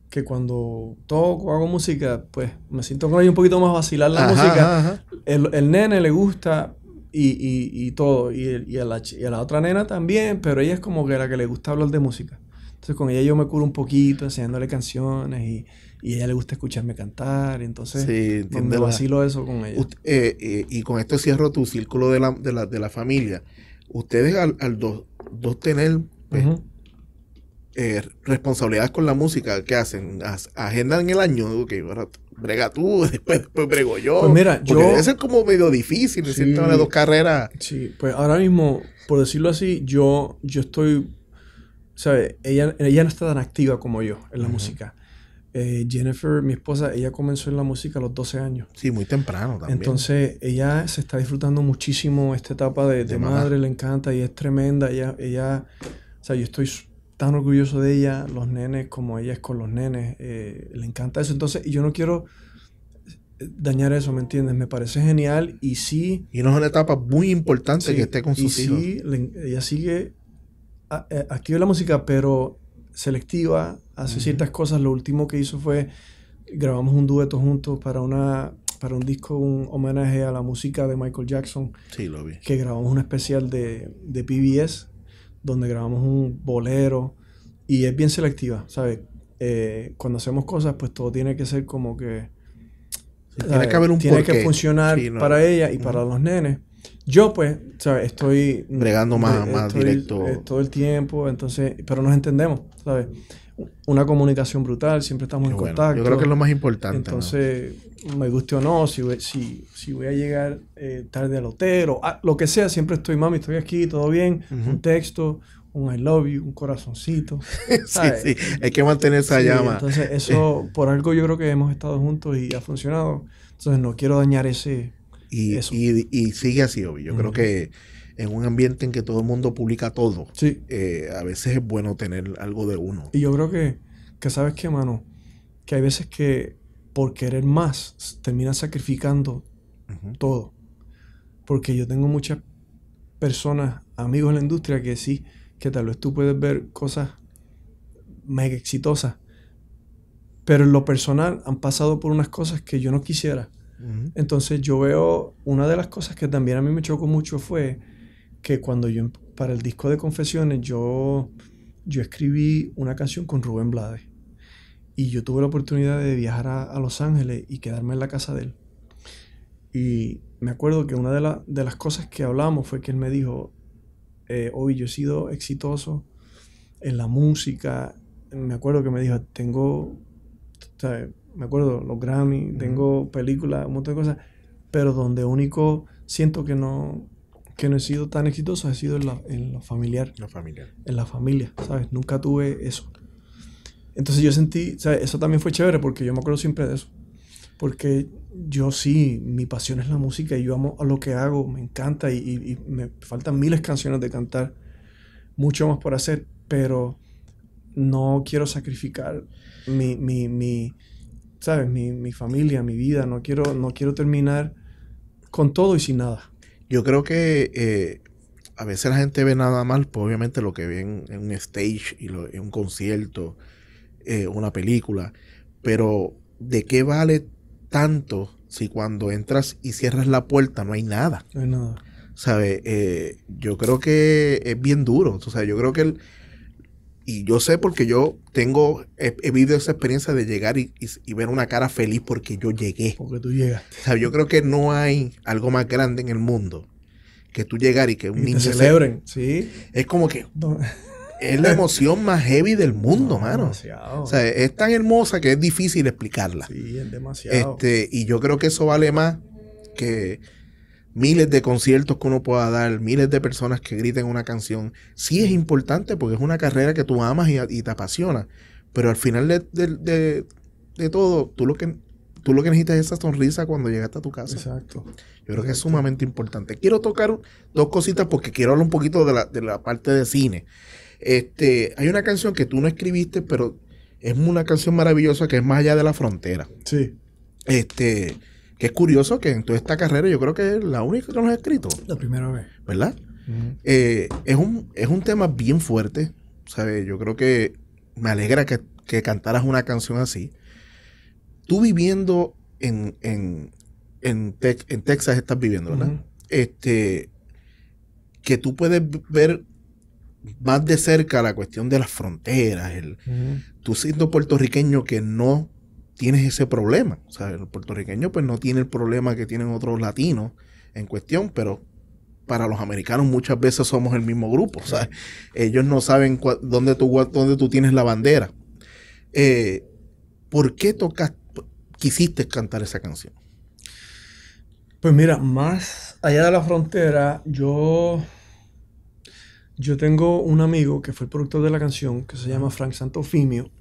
que cuando toco, hago música, pues me siento con ella un poquito más vacilar la música. El, el, nene le gusta, y, y, y todo. Y, a la, otra nena también, pero ella es como que la que le gusta hablar de música. Entonces con ella yo me curo un poquito enseñándole canciones y, a ella le gusta escucharme cantar. entonces sí, me vacilo eso con ella. Eh, eh,
y con esto cierro tu círculo de la, familia. Ustedes al, dos, dos tener pues, eh, responsabilidades con la música, ¿qué hacen? ¿Agendan el año? Ok, barato brega tú, (laughs) después, después brego yo. Pues mira, yo. Eso es
como medio difícil, Una de dos carreras. Sí, pues ahora mismo, por decirlo así, yo, yo estoy. Ella, ella no está tan activa como yo en la música. Eh, Jennifer, mi esposa, ella comenzó en la música a los 12 años. Sí, muy temprano también. Entonces, ella se está disfrutando muchísimo esta etapa de, madre, le encanta y es tremenda. Ella, ella, o sea, yo estoy tan orgulloso de ella, los nenes como ella es con los nenes, eh, le encanta eso. Entonces, yo no quiero eh, dañar eso, ¿me entiendes? Me parece genial y sí.
Y no es una etapa muy importante que esté con sus Sí,
ella sigue eh, activa la música, pero selectiva, hace ciertas cosas. Lo último que hizo fue grabamos un dueto juntos para una para un disco, un homenaje a la música de Michael Jackson. Sí, lo vi. Que grabamos un especial de, de PBS donde grabamos un bolero y es bien selectiva, ¿sabes? Eh, cuando hacemos cosas, pues todo tiene que ser como que...
tiene que haber un Tiene que funcionar para ella y para los nenes.
Yo, pues, ¿sabes? Estoy... Bregando más, más directo. todo el tiempo, entonces... Pero nos entendemos, ¿sabes? una comunicación brutal, siempre estamos en contacto. Yo creo que es lo más importante. Entonces, me guste o no, si, si, si voy a llegar eh, tarde al hotel o lo que sea, siempre estoy, mami, estoy aquí, todo bien, un texto, un I love you, un corazoncito. (laughs) sí, sí, hay que mantener esa llama. Entonces, (laughs) eso, por algo yo creo que hemos estado juntos y ha funcionado. Entonces, no quiero dañar ese... Y, y, sigue así, obvio. Yo creo que en un ambiente en que todo el mundo publica todo, sí. Eh, a veces es bueno tener algo de uno. Y yo creo que, que sabes qué, mano, que hay veces que por querer más terminas sacrificando todo. Porque yo tengo muchas personas, amigos en la industria, que sí, que tal vez tú puedes ver cosas mega exitosas, pero en lo personal han pasado por unas cosas que yo no quisiera. Entonces yo veo, una de las cosas que también a mí me chocó mucho fue que cuando yo, em, para el disco de Confesiones, yo, yo escribí una canción con Rubén Blades. Y yo tuve la oportunidad de viajar a, Los Ángeles y quedarme en la casa de él. Y me acuerdo que una de, de las cosas que hablamos fue que él me dijo, hoy eh, yo he sido exitoso en la música. Me acuerdo que me dijo, tengo, me acuerdo, los Grammy, tengo películas, un montón de cosas, pero donde único siento que no, que no he sido tan exitoso ha sido en, la, en lo familiar. en La familia En la familia, ¿sabes? Nunca tuve eso. Entonces yo sentí, ¿sabes? Eso también fue chévere porque yo me acuerdo siempre de eso. Porque yo sí, mi pasión es la música y yo amo a lo que hago, me encanta y, me faltan miles canciones de cantar, mucho más por hacer, pero no quiero sacrificar mi, mi, mi ¿sabes? Mi, mi, familia, mi vida, no quiero, no quiero terminar con todo y sin nada.
Yo creo que eh, a veces la gente ve nada mal pues obviamente lo que ven en, un stage y en un concierto, eh, una película, pero ¿de qué vale tanto si cuando entras y cierras la puerta no hay nada? No hay nada. ¿Sabes? Eh, yo creo que es bien duro. O sea, yo creo que el, y yo sé porque yo tengo, he, vivido esa experiencia de llegar y, y, ver una cara feliz porque yo llegué. Porque tú llegas. yo creo que no hay algo más grande en el mundo que tú llegar y que un niño. Te celebren, sí. Es como que. Es la emoción más heavy del mundo, mano. O sea, es tan hermosa que es difícil explicarla. Sí,
es demasiado.
Este, y yo creo que eso vale más que miles de conciertos que uno pueda dar, miles de personas que griten una canción, sí es importante porque es una carrera que tú amas y, te apasiona. Pero al final de, todo, tú lo que... Tú lo que necesitas es esa sonrisa cuando llegaste a tu casa. Exacto. Yo creo que es sumamente importante. Quiero tocar dos cositas porque quiero hablar un poquito de la, de la parte de cine. Este, hay una canción que tú no escribiste, pero es una canción maravillosa que es Más allá de la frontera. Sí. Este, que es curioso que en toda esta carrera yo creo que es la única que nos ha escrito. La primera vez. ¿Verdad? Eh, es, un, es un tema bien fuerte, ¿sabes? Yo creo que me alegra que, que cantaras una canción así. Tú viviendo en, en, Texas, estás viviendo, ¿verdad? Este, que tú puedes ver más de cerca la cuestión de las fronteras, el, tú siendo puertorriqueño que no tienes ese problema. O sea, el puertorriqueño pues no tiene el problema que tienen otros latinos en cuestión, pero para los americanos muchas veces somos el mismo grupo. O ellos no saben dónde tú, dónde tú tienes la bandera. Eh, ¿Por
qué quisiste cantar esa canción? Pues mira, más allá de la frontera, yo, yo tengo un amigo que fue el productor de la canción, que se llama Frank Santofimio,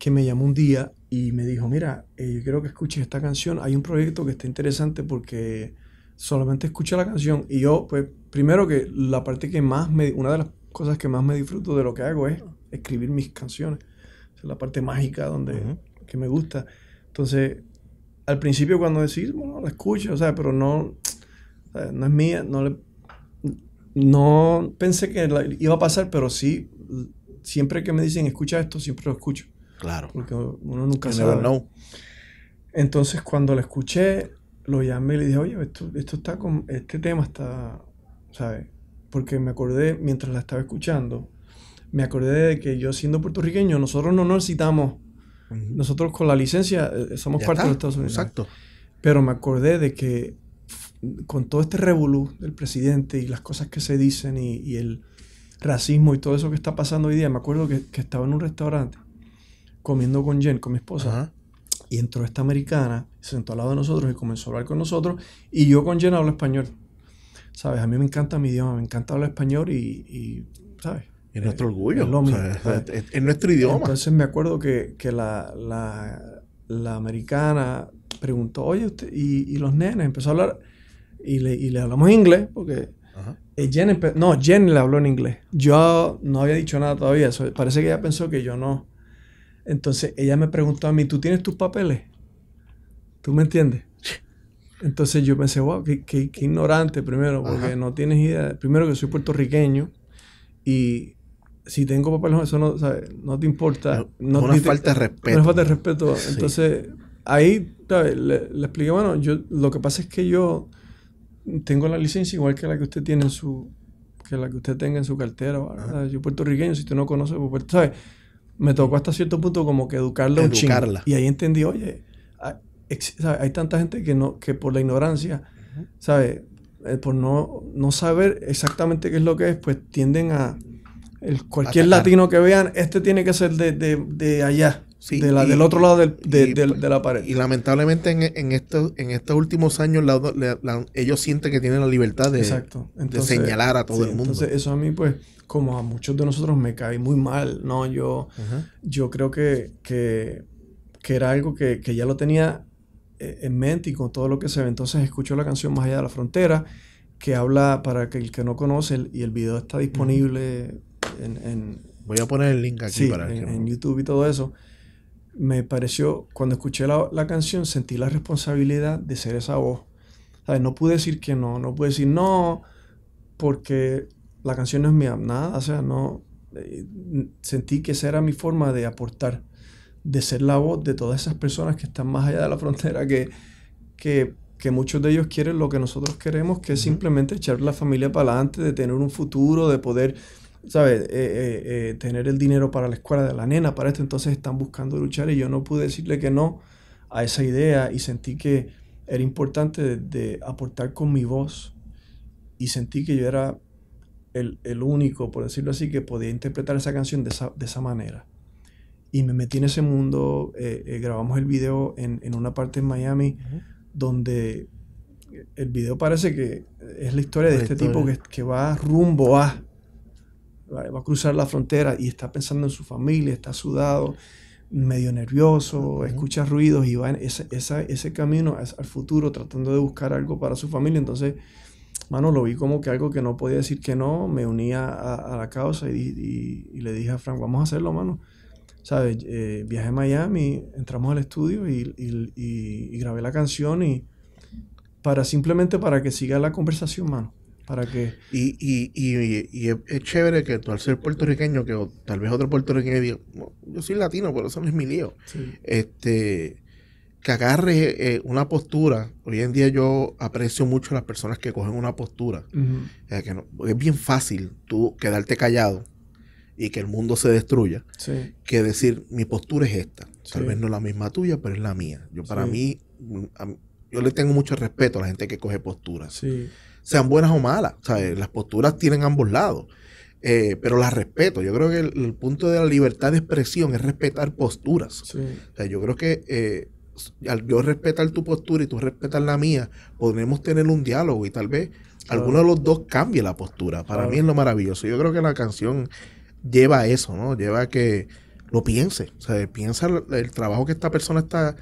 que me llamó un día y me dijo, mira, eh, yo quiero que escuches esta canción, hay un proyecto que está interesante porque solamente escuché la canción y yo, pues, primero que la parte que más me, una de las cosas que más me disfruto de lo que hago es escribir mis canciones, es la parte mágica donde, que me gusta. Entonces, al principio cuando decís, bueno, la escucho, o sea, pero no, no es mía, no no pensé que iba a pasar, pero sí, siempre que me dicen escucha esto, siempre lo escucho. Claro. Porque uno nunca sabe. Entonces, cuando la escuché, lo llamé y le dije, oye, esto, está con, este tema está, ¿sabes? Porque me acordé, mientras la estaba escuchando, me acordé de que yo siendo puertorriqueño, nosotros no necesitamos, citamos nosotros con la licencia eh, eh, somos parte de los Estados Unidos. Exacto. Pero me acordé de que con todo este revolú del presidente y las cosas que se dicen y, el racismo y todo eso que está pasando hoy día, me acuerdo que estaba en un restaurante comiendo con Jen, con mi esposa. Y entró esta americana, se sentó al lado de nosotros y comenzó a hablar con nosotros. Y yo con Jen hablo español. ¿Sabes? A mí me encanta mi idioma, me encanta hablar español y, y ¿sabes? Es nuestro eh, orgullo. Es, nuestro idioma. Entonces me acuerdo que, la, la, americana preguntó, oye, y, los nenes? Empezó a hablar y le, y le hablamos inglés porque... Eh, Jen no, Jen le habló en inglés. Yo no había dicho nada todavía. parece que ella pensó que yo no, entonces ella me preguntó a mí, ¿tú tienes tus papeles? ¿Tú me entiendes? Entonces yo pensé, wow, qué, qué, qué ignorante primero, porque no tienes idea. Primero que soy puertorriqueño y si tengo papeles, eso no, ¿sabes? no te importa. No, una falta de respeto. Una falta de respeto. Entonces ahí Le, expliqué, bueno, yo, lo que pasa es que yo tengo la licencia igual que la que usted tiene en su, que la que usted tenga en su cartera. Yo puertorriqueño, si tú no conoces, pues, pues, ¿sabes? me tocó hasta cierto punto como que educarla, Y ahí entendí, oye, hay, tanta gente que, no, que por la ignorancia, sabe eh, por no, no saber exactamente qué es lo que es, pues tienden a... cualquier latino que vean, este tiene que ser de, de allá del otro lado pues, de,
la pared. Y lamentablemente en, en, estos, en estos últimos años ellos sienten que tienen la libertad de, señalar a todo el mundo. Entonces
eso a mí pues, como a muchos de nosotros me cae muy mal, ¿no? Yo, yo creo que, era algo que, ya lo tenía eh, en mente y con todo lo que se ve. Entonces escucho la canción Más allá de la frontera que habla para que el que no conoce y el video está disponible en, Voy a poner el link aquí para en YouTube y todo eso me pareció, cuando escuché la, canción, sentí la responsabilidad de ser esa voz. No pude decir que no, no pude decir no, porque la canción no es mía, nada, o sea, no. Eh, sentí que esa era mi forma de aportar, de ser la voz de todas esas personas que están más allá de la (laughs) frontera, que, que, que muchos de ellos quieren lo que nosotros queremos, que es simplemente echar la familia para adelante, de tener un futuro, de poder ¿sabes? Eh, eh, eh, tener el dinero para la escuela de la nena, para esto, entonces están buscando luchar y yo no pude decirle que no a esa idea y sentí que era importante de, aportar con mi voz y sentí que yo era el, único, por decirlo así, que podía interpretar esa canción de esa, manera. Y me metí en ese mundo, grabamos el video en, una parte en Miami donde el video parece que es la historia de este tipo que, que va rumbo a va a cruzar la frontera y está pensando en su familia, está sudado, medio nervioso, escucha ruidos y va en ese, camino al futuro tratando de buscar algo para su familia. Entonces, mano, lo vi como que algo que no podía decir que no, me unía a, la causa y, le dije a Frank, vamos a hacerlo, mano. ¿Sabes? Eh, viajé a Miami, entramos al estudio y, grabé la canción y para simplemente para que siga la conversación, mano para qué
Y, y, y, es, chévere que tú al ser puertorriqueño, que tal vez otro puertorriqueño diga, yo soy latino, pero eso no es mi lío. Este, que agarre eh, una postura. Hoy en día yo aprecio mucho a las personas que cogen una postura. que es bien fácil tú quedarte callado y que el mundo se destruya. Que decir, mi postura es esta. Tal vez no la misma tuya, pero es la mía. Yo para mí, mm, yo le tengo mucho respeto a la gente que coge posturas. Sí sean buenas o malas. Eh, las posturas tienen ambos lados. Eh, pero las respeto. Yo creo que el, punto de la libertad de expresión es respetar posturas. yo creo que eh, al yo respetar tu postura y tú respetar la mía, podremos tener un diálogo y tal vez alguno de los dos cambie la postura. Para mí es lo maravilloso. Yo creo que la canción lleva a eso, ¿no? Lleva a que lo piense. O sea, piensa el, el trabajo que esta persona está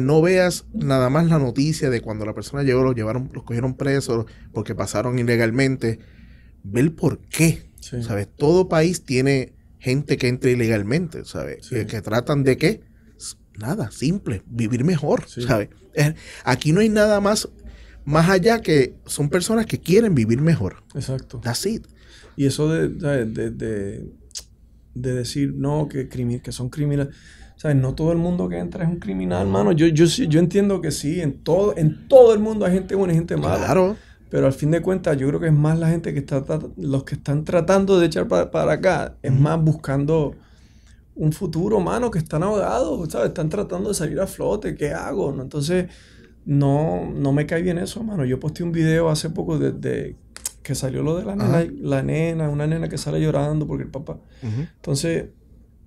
no veas nada más la noticia de cuando la persona llegó, los llevaron, los cogieron presos porque pasaron ilegalmente. Ve el por qué. Todo país tiene gente que entra ilegalmente, ¿sabes? Que, tratan de qué? Nada, simple, vivir mejor, ¿sabes? Aquí no hay nada más más allá que son personas que quieren vivir mejor.
Exacto. así Y eso de, decir, no, que, que son criminales no todo el mundo que entra es un criminal, hermano. Yo, yo, yo entiendo que sí, en todo, en todo el mundo hay gente buena y gente mala. Claro. Pero al fin de cuentas, yo creo que es más la gente que está, los que están tratando de echar para, acá, es más buscando un futuro, mano, que están ahogados, ¿sabes? Están tratando de salir a flote, ¿qué hago? ¿No? Entonces, no, no me cae bien eso, mano. Yo posté un video hace poco desde que salió lo de la nena, la nena, una nena que sale llorando porque el papá. Entonces,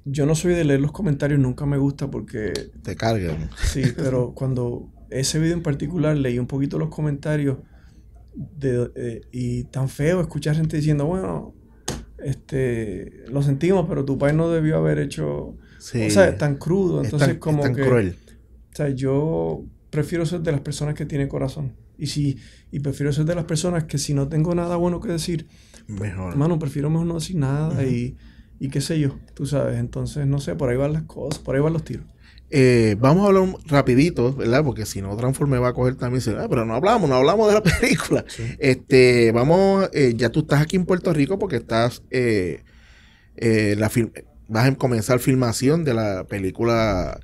yo no soy de leer los comentarios, nunca me gusta porque... Te cargan. Sí, pero (laughs) cuando ese video en particular leí un poquito los comentarios de, eh, y tan feo escuchar gente diciendo, bueno, este, lo sentimos, pero tu país no debió haber hecho... O sea, tan crudo, entonces es tan, como... Es tan que, cruel. O sea, yo prefiero ser de las personas que tienen corazón. Y, si, y prefiero ser de las personas que si no tengo nada bueno que decir, pues, mejor. Mano, prefiero mejor no decir nada y y qué sé yo, tú sabes. Entonces, no sé, por ahí van las cosas, por ahí van los tiros. Eh,
vamos a hablar rapidito, ¿verdad? Porque si no, me va a coger también y ah, pero no hablamos, no hablamos de la (laughs) película. Este, vamos, eh, ya tú estás aquí en Puerto Rico porque estás, eh, eh la vas a comenzar filmación de la película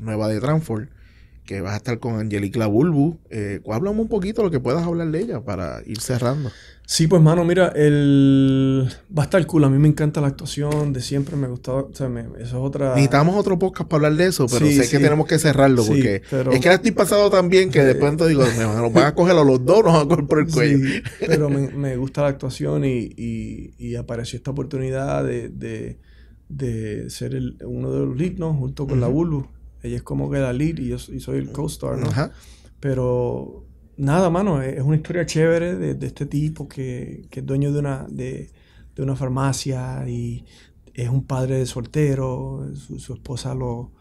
nueva de Transform, que vas a estar con Angelica Bulbu. hablamos un poquito lo que puedas hablar
de ella para ir cerrando. Sí, pues mano, mira, el... va a estar cool. A mí me encanta la actuación, de siempre me gustado. O sea, Eso es otra. Necesitamos otro podcast
para hablar de eso, pero sé que tenemos que cerrarlo porque es que estoy pasado también que de eh. pronto digo, me van a coger a los dos, nos van
a coger por el cuello. pero (laughs) me, gusta la actuación y, apareció esta oportunidad de, ser uno de los lead, Junto con la Bulu. Ella es como que la lead y yo soy el co-star, ¿no? Pero nada, mano, es una historia chévere de, este tipo que, es dueño de una, de, una farmacia y es un padre de soltero, su, esposa lo,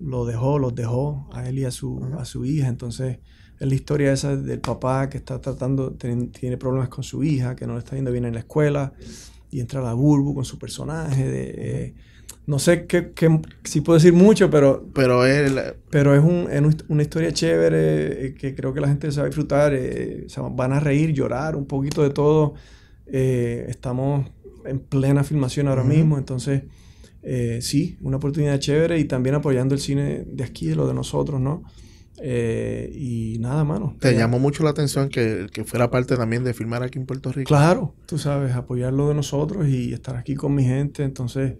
lo, dejó, los dejó a él y a su, a su hija, entonces es la historia esa del papá que está tratando, tiene problemas con su hija, que no le está yendo bien en la escuela y entra a la Burbu con su personaje de no sé qué, qué si puedo decir mucho, pero... Pero, pero es un, una historia chévere eh, que creo que la gente se va a disfrutar. Eh, van a reír, llorar, un poquito de todo. Eh, estamos en plena filmación ahora mismo, entonces... sí, una oportunidad chévere y también apoyando el cine de aquí, de lo de nosotros, ¿no? y nada, mano. Te llamó
mucho la atención que, que, fuera parte también de filmar aquí en Puerto Rico. Claro,
tú sabes, apoyar lo de nosotros y estar aquí con mi gente, entonces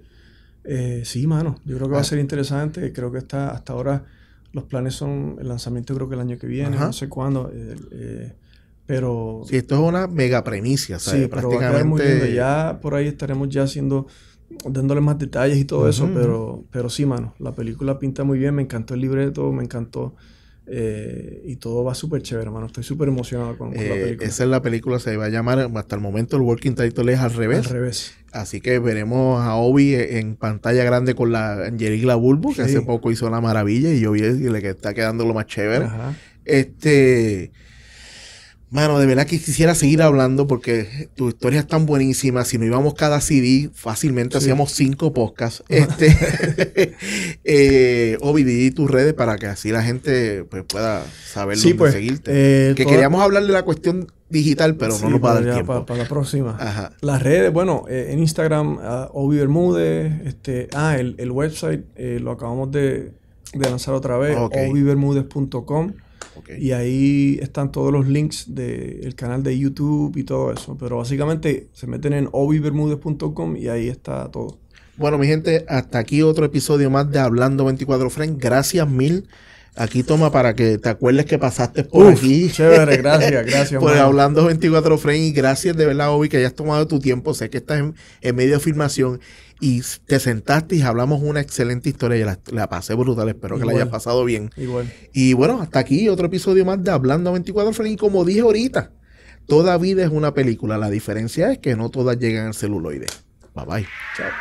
eh, sí, mano, yo creo que va a ah. ser interesante. Creo que está, hasta ahora los planes son el lanzamiento creo que el año que viene, no sé cuándo. Eh, eh, pero... Sí, esto es una mega premicia, ¿sabes? Sí, prácticamente... Ya por ahí estaremos ya haciendo, dándole más detalles y todo eso, pero, pero sí, mano, la película pinta muy bien, me encantó el libreto, me encantó eh, y todo va súper chévere, hermano. Estoy súper emocionado con, la eh, película.
Esa es la película, se va a llamar, hasta el momento el working title es al revés. revés. Así que veremos a Obi en pantalla grande con la la Bulbo, que hace poco hizo la maravilla y yo vi que le que está quedando lo más chévere. Este... Mano, de verdad que quisiera seguir hablando porque tu historia es tan buenísima. Si no íbamos cada CD, fácilmente hacíamos cinco podcasts. Este, (laughs) eh, o vivir tus redes para que así la gente pues, pueda saber sí, pues, eh, que queríamos hablar de la cuestión
digital, pero no nos va a dar tiempo. Para, la próxima. Ajá. Las redes, bueno, eh, en Instagram, uh, Este, ah, el, el website eh, lo acabamos de, lanzar otra vez, okay. Y ahí están todos los links del canal de YouTube y todo eso. Pero básicamente se meten en obivermudes.com y ahí está todo. Bueno, mi gente, hasta aquí otro episodio más de Hablando 24 frame Gracias
mil. Aquí toma para que te acuerdes que pasaste por aquí. Chévere, (laughs) gracias, gracias. por hablando 24 frames y gracias de verdad, Obi, que hayas tomado tu tiempo. Sé que estás en medio de filmación y te sentaste y hablamos una excelente historia. y la, pasé brutal, espero que la hayas pasado bien. Y bueno, hasta aquí otro episodio más de Hablando a 24 Y como dije ahorita, toda vida es una película. La diferencia es que no todas llegan al celuloide. Bye bye. Chao.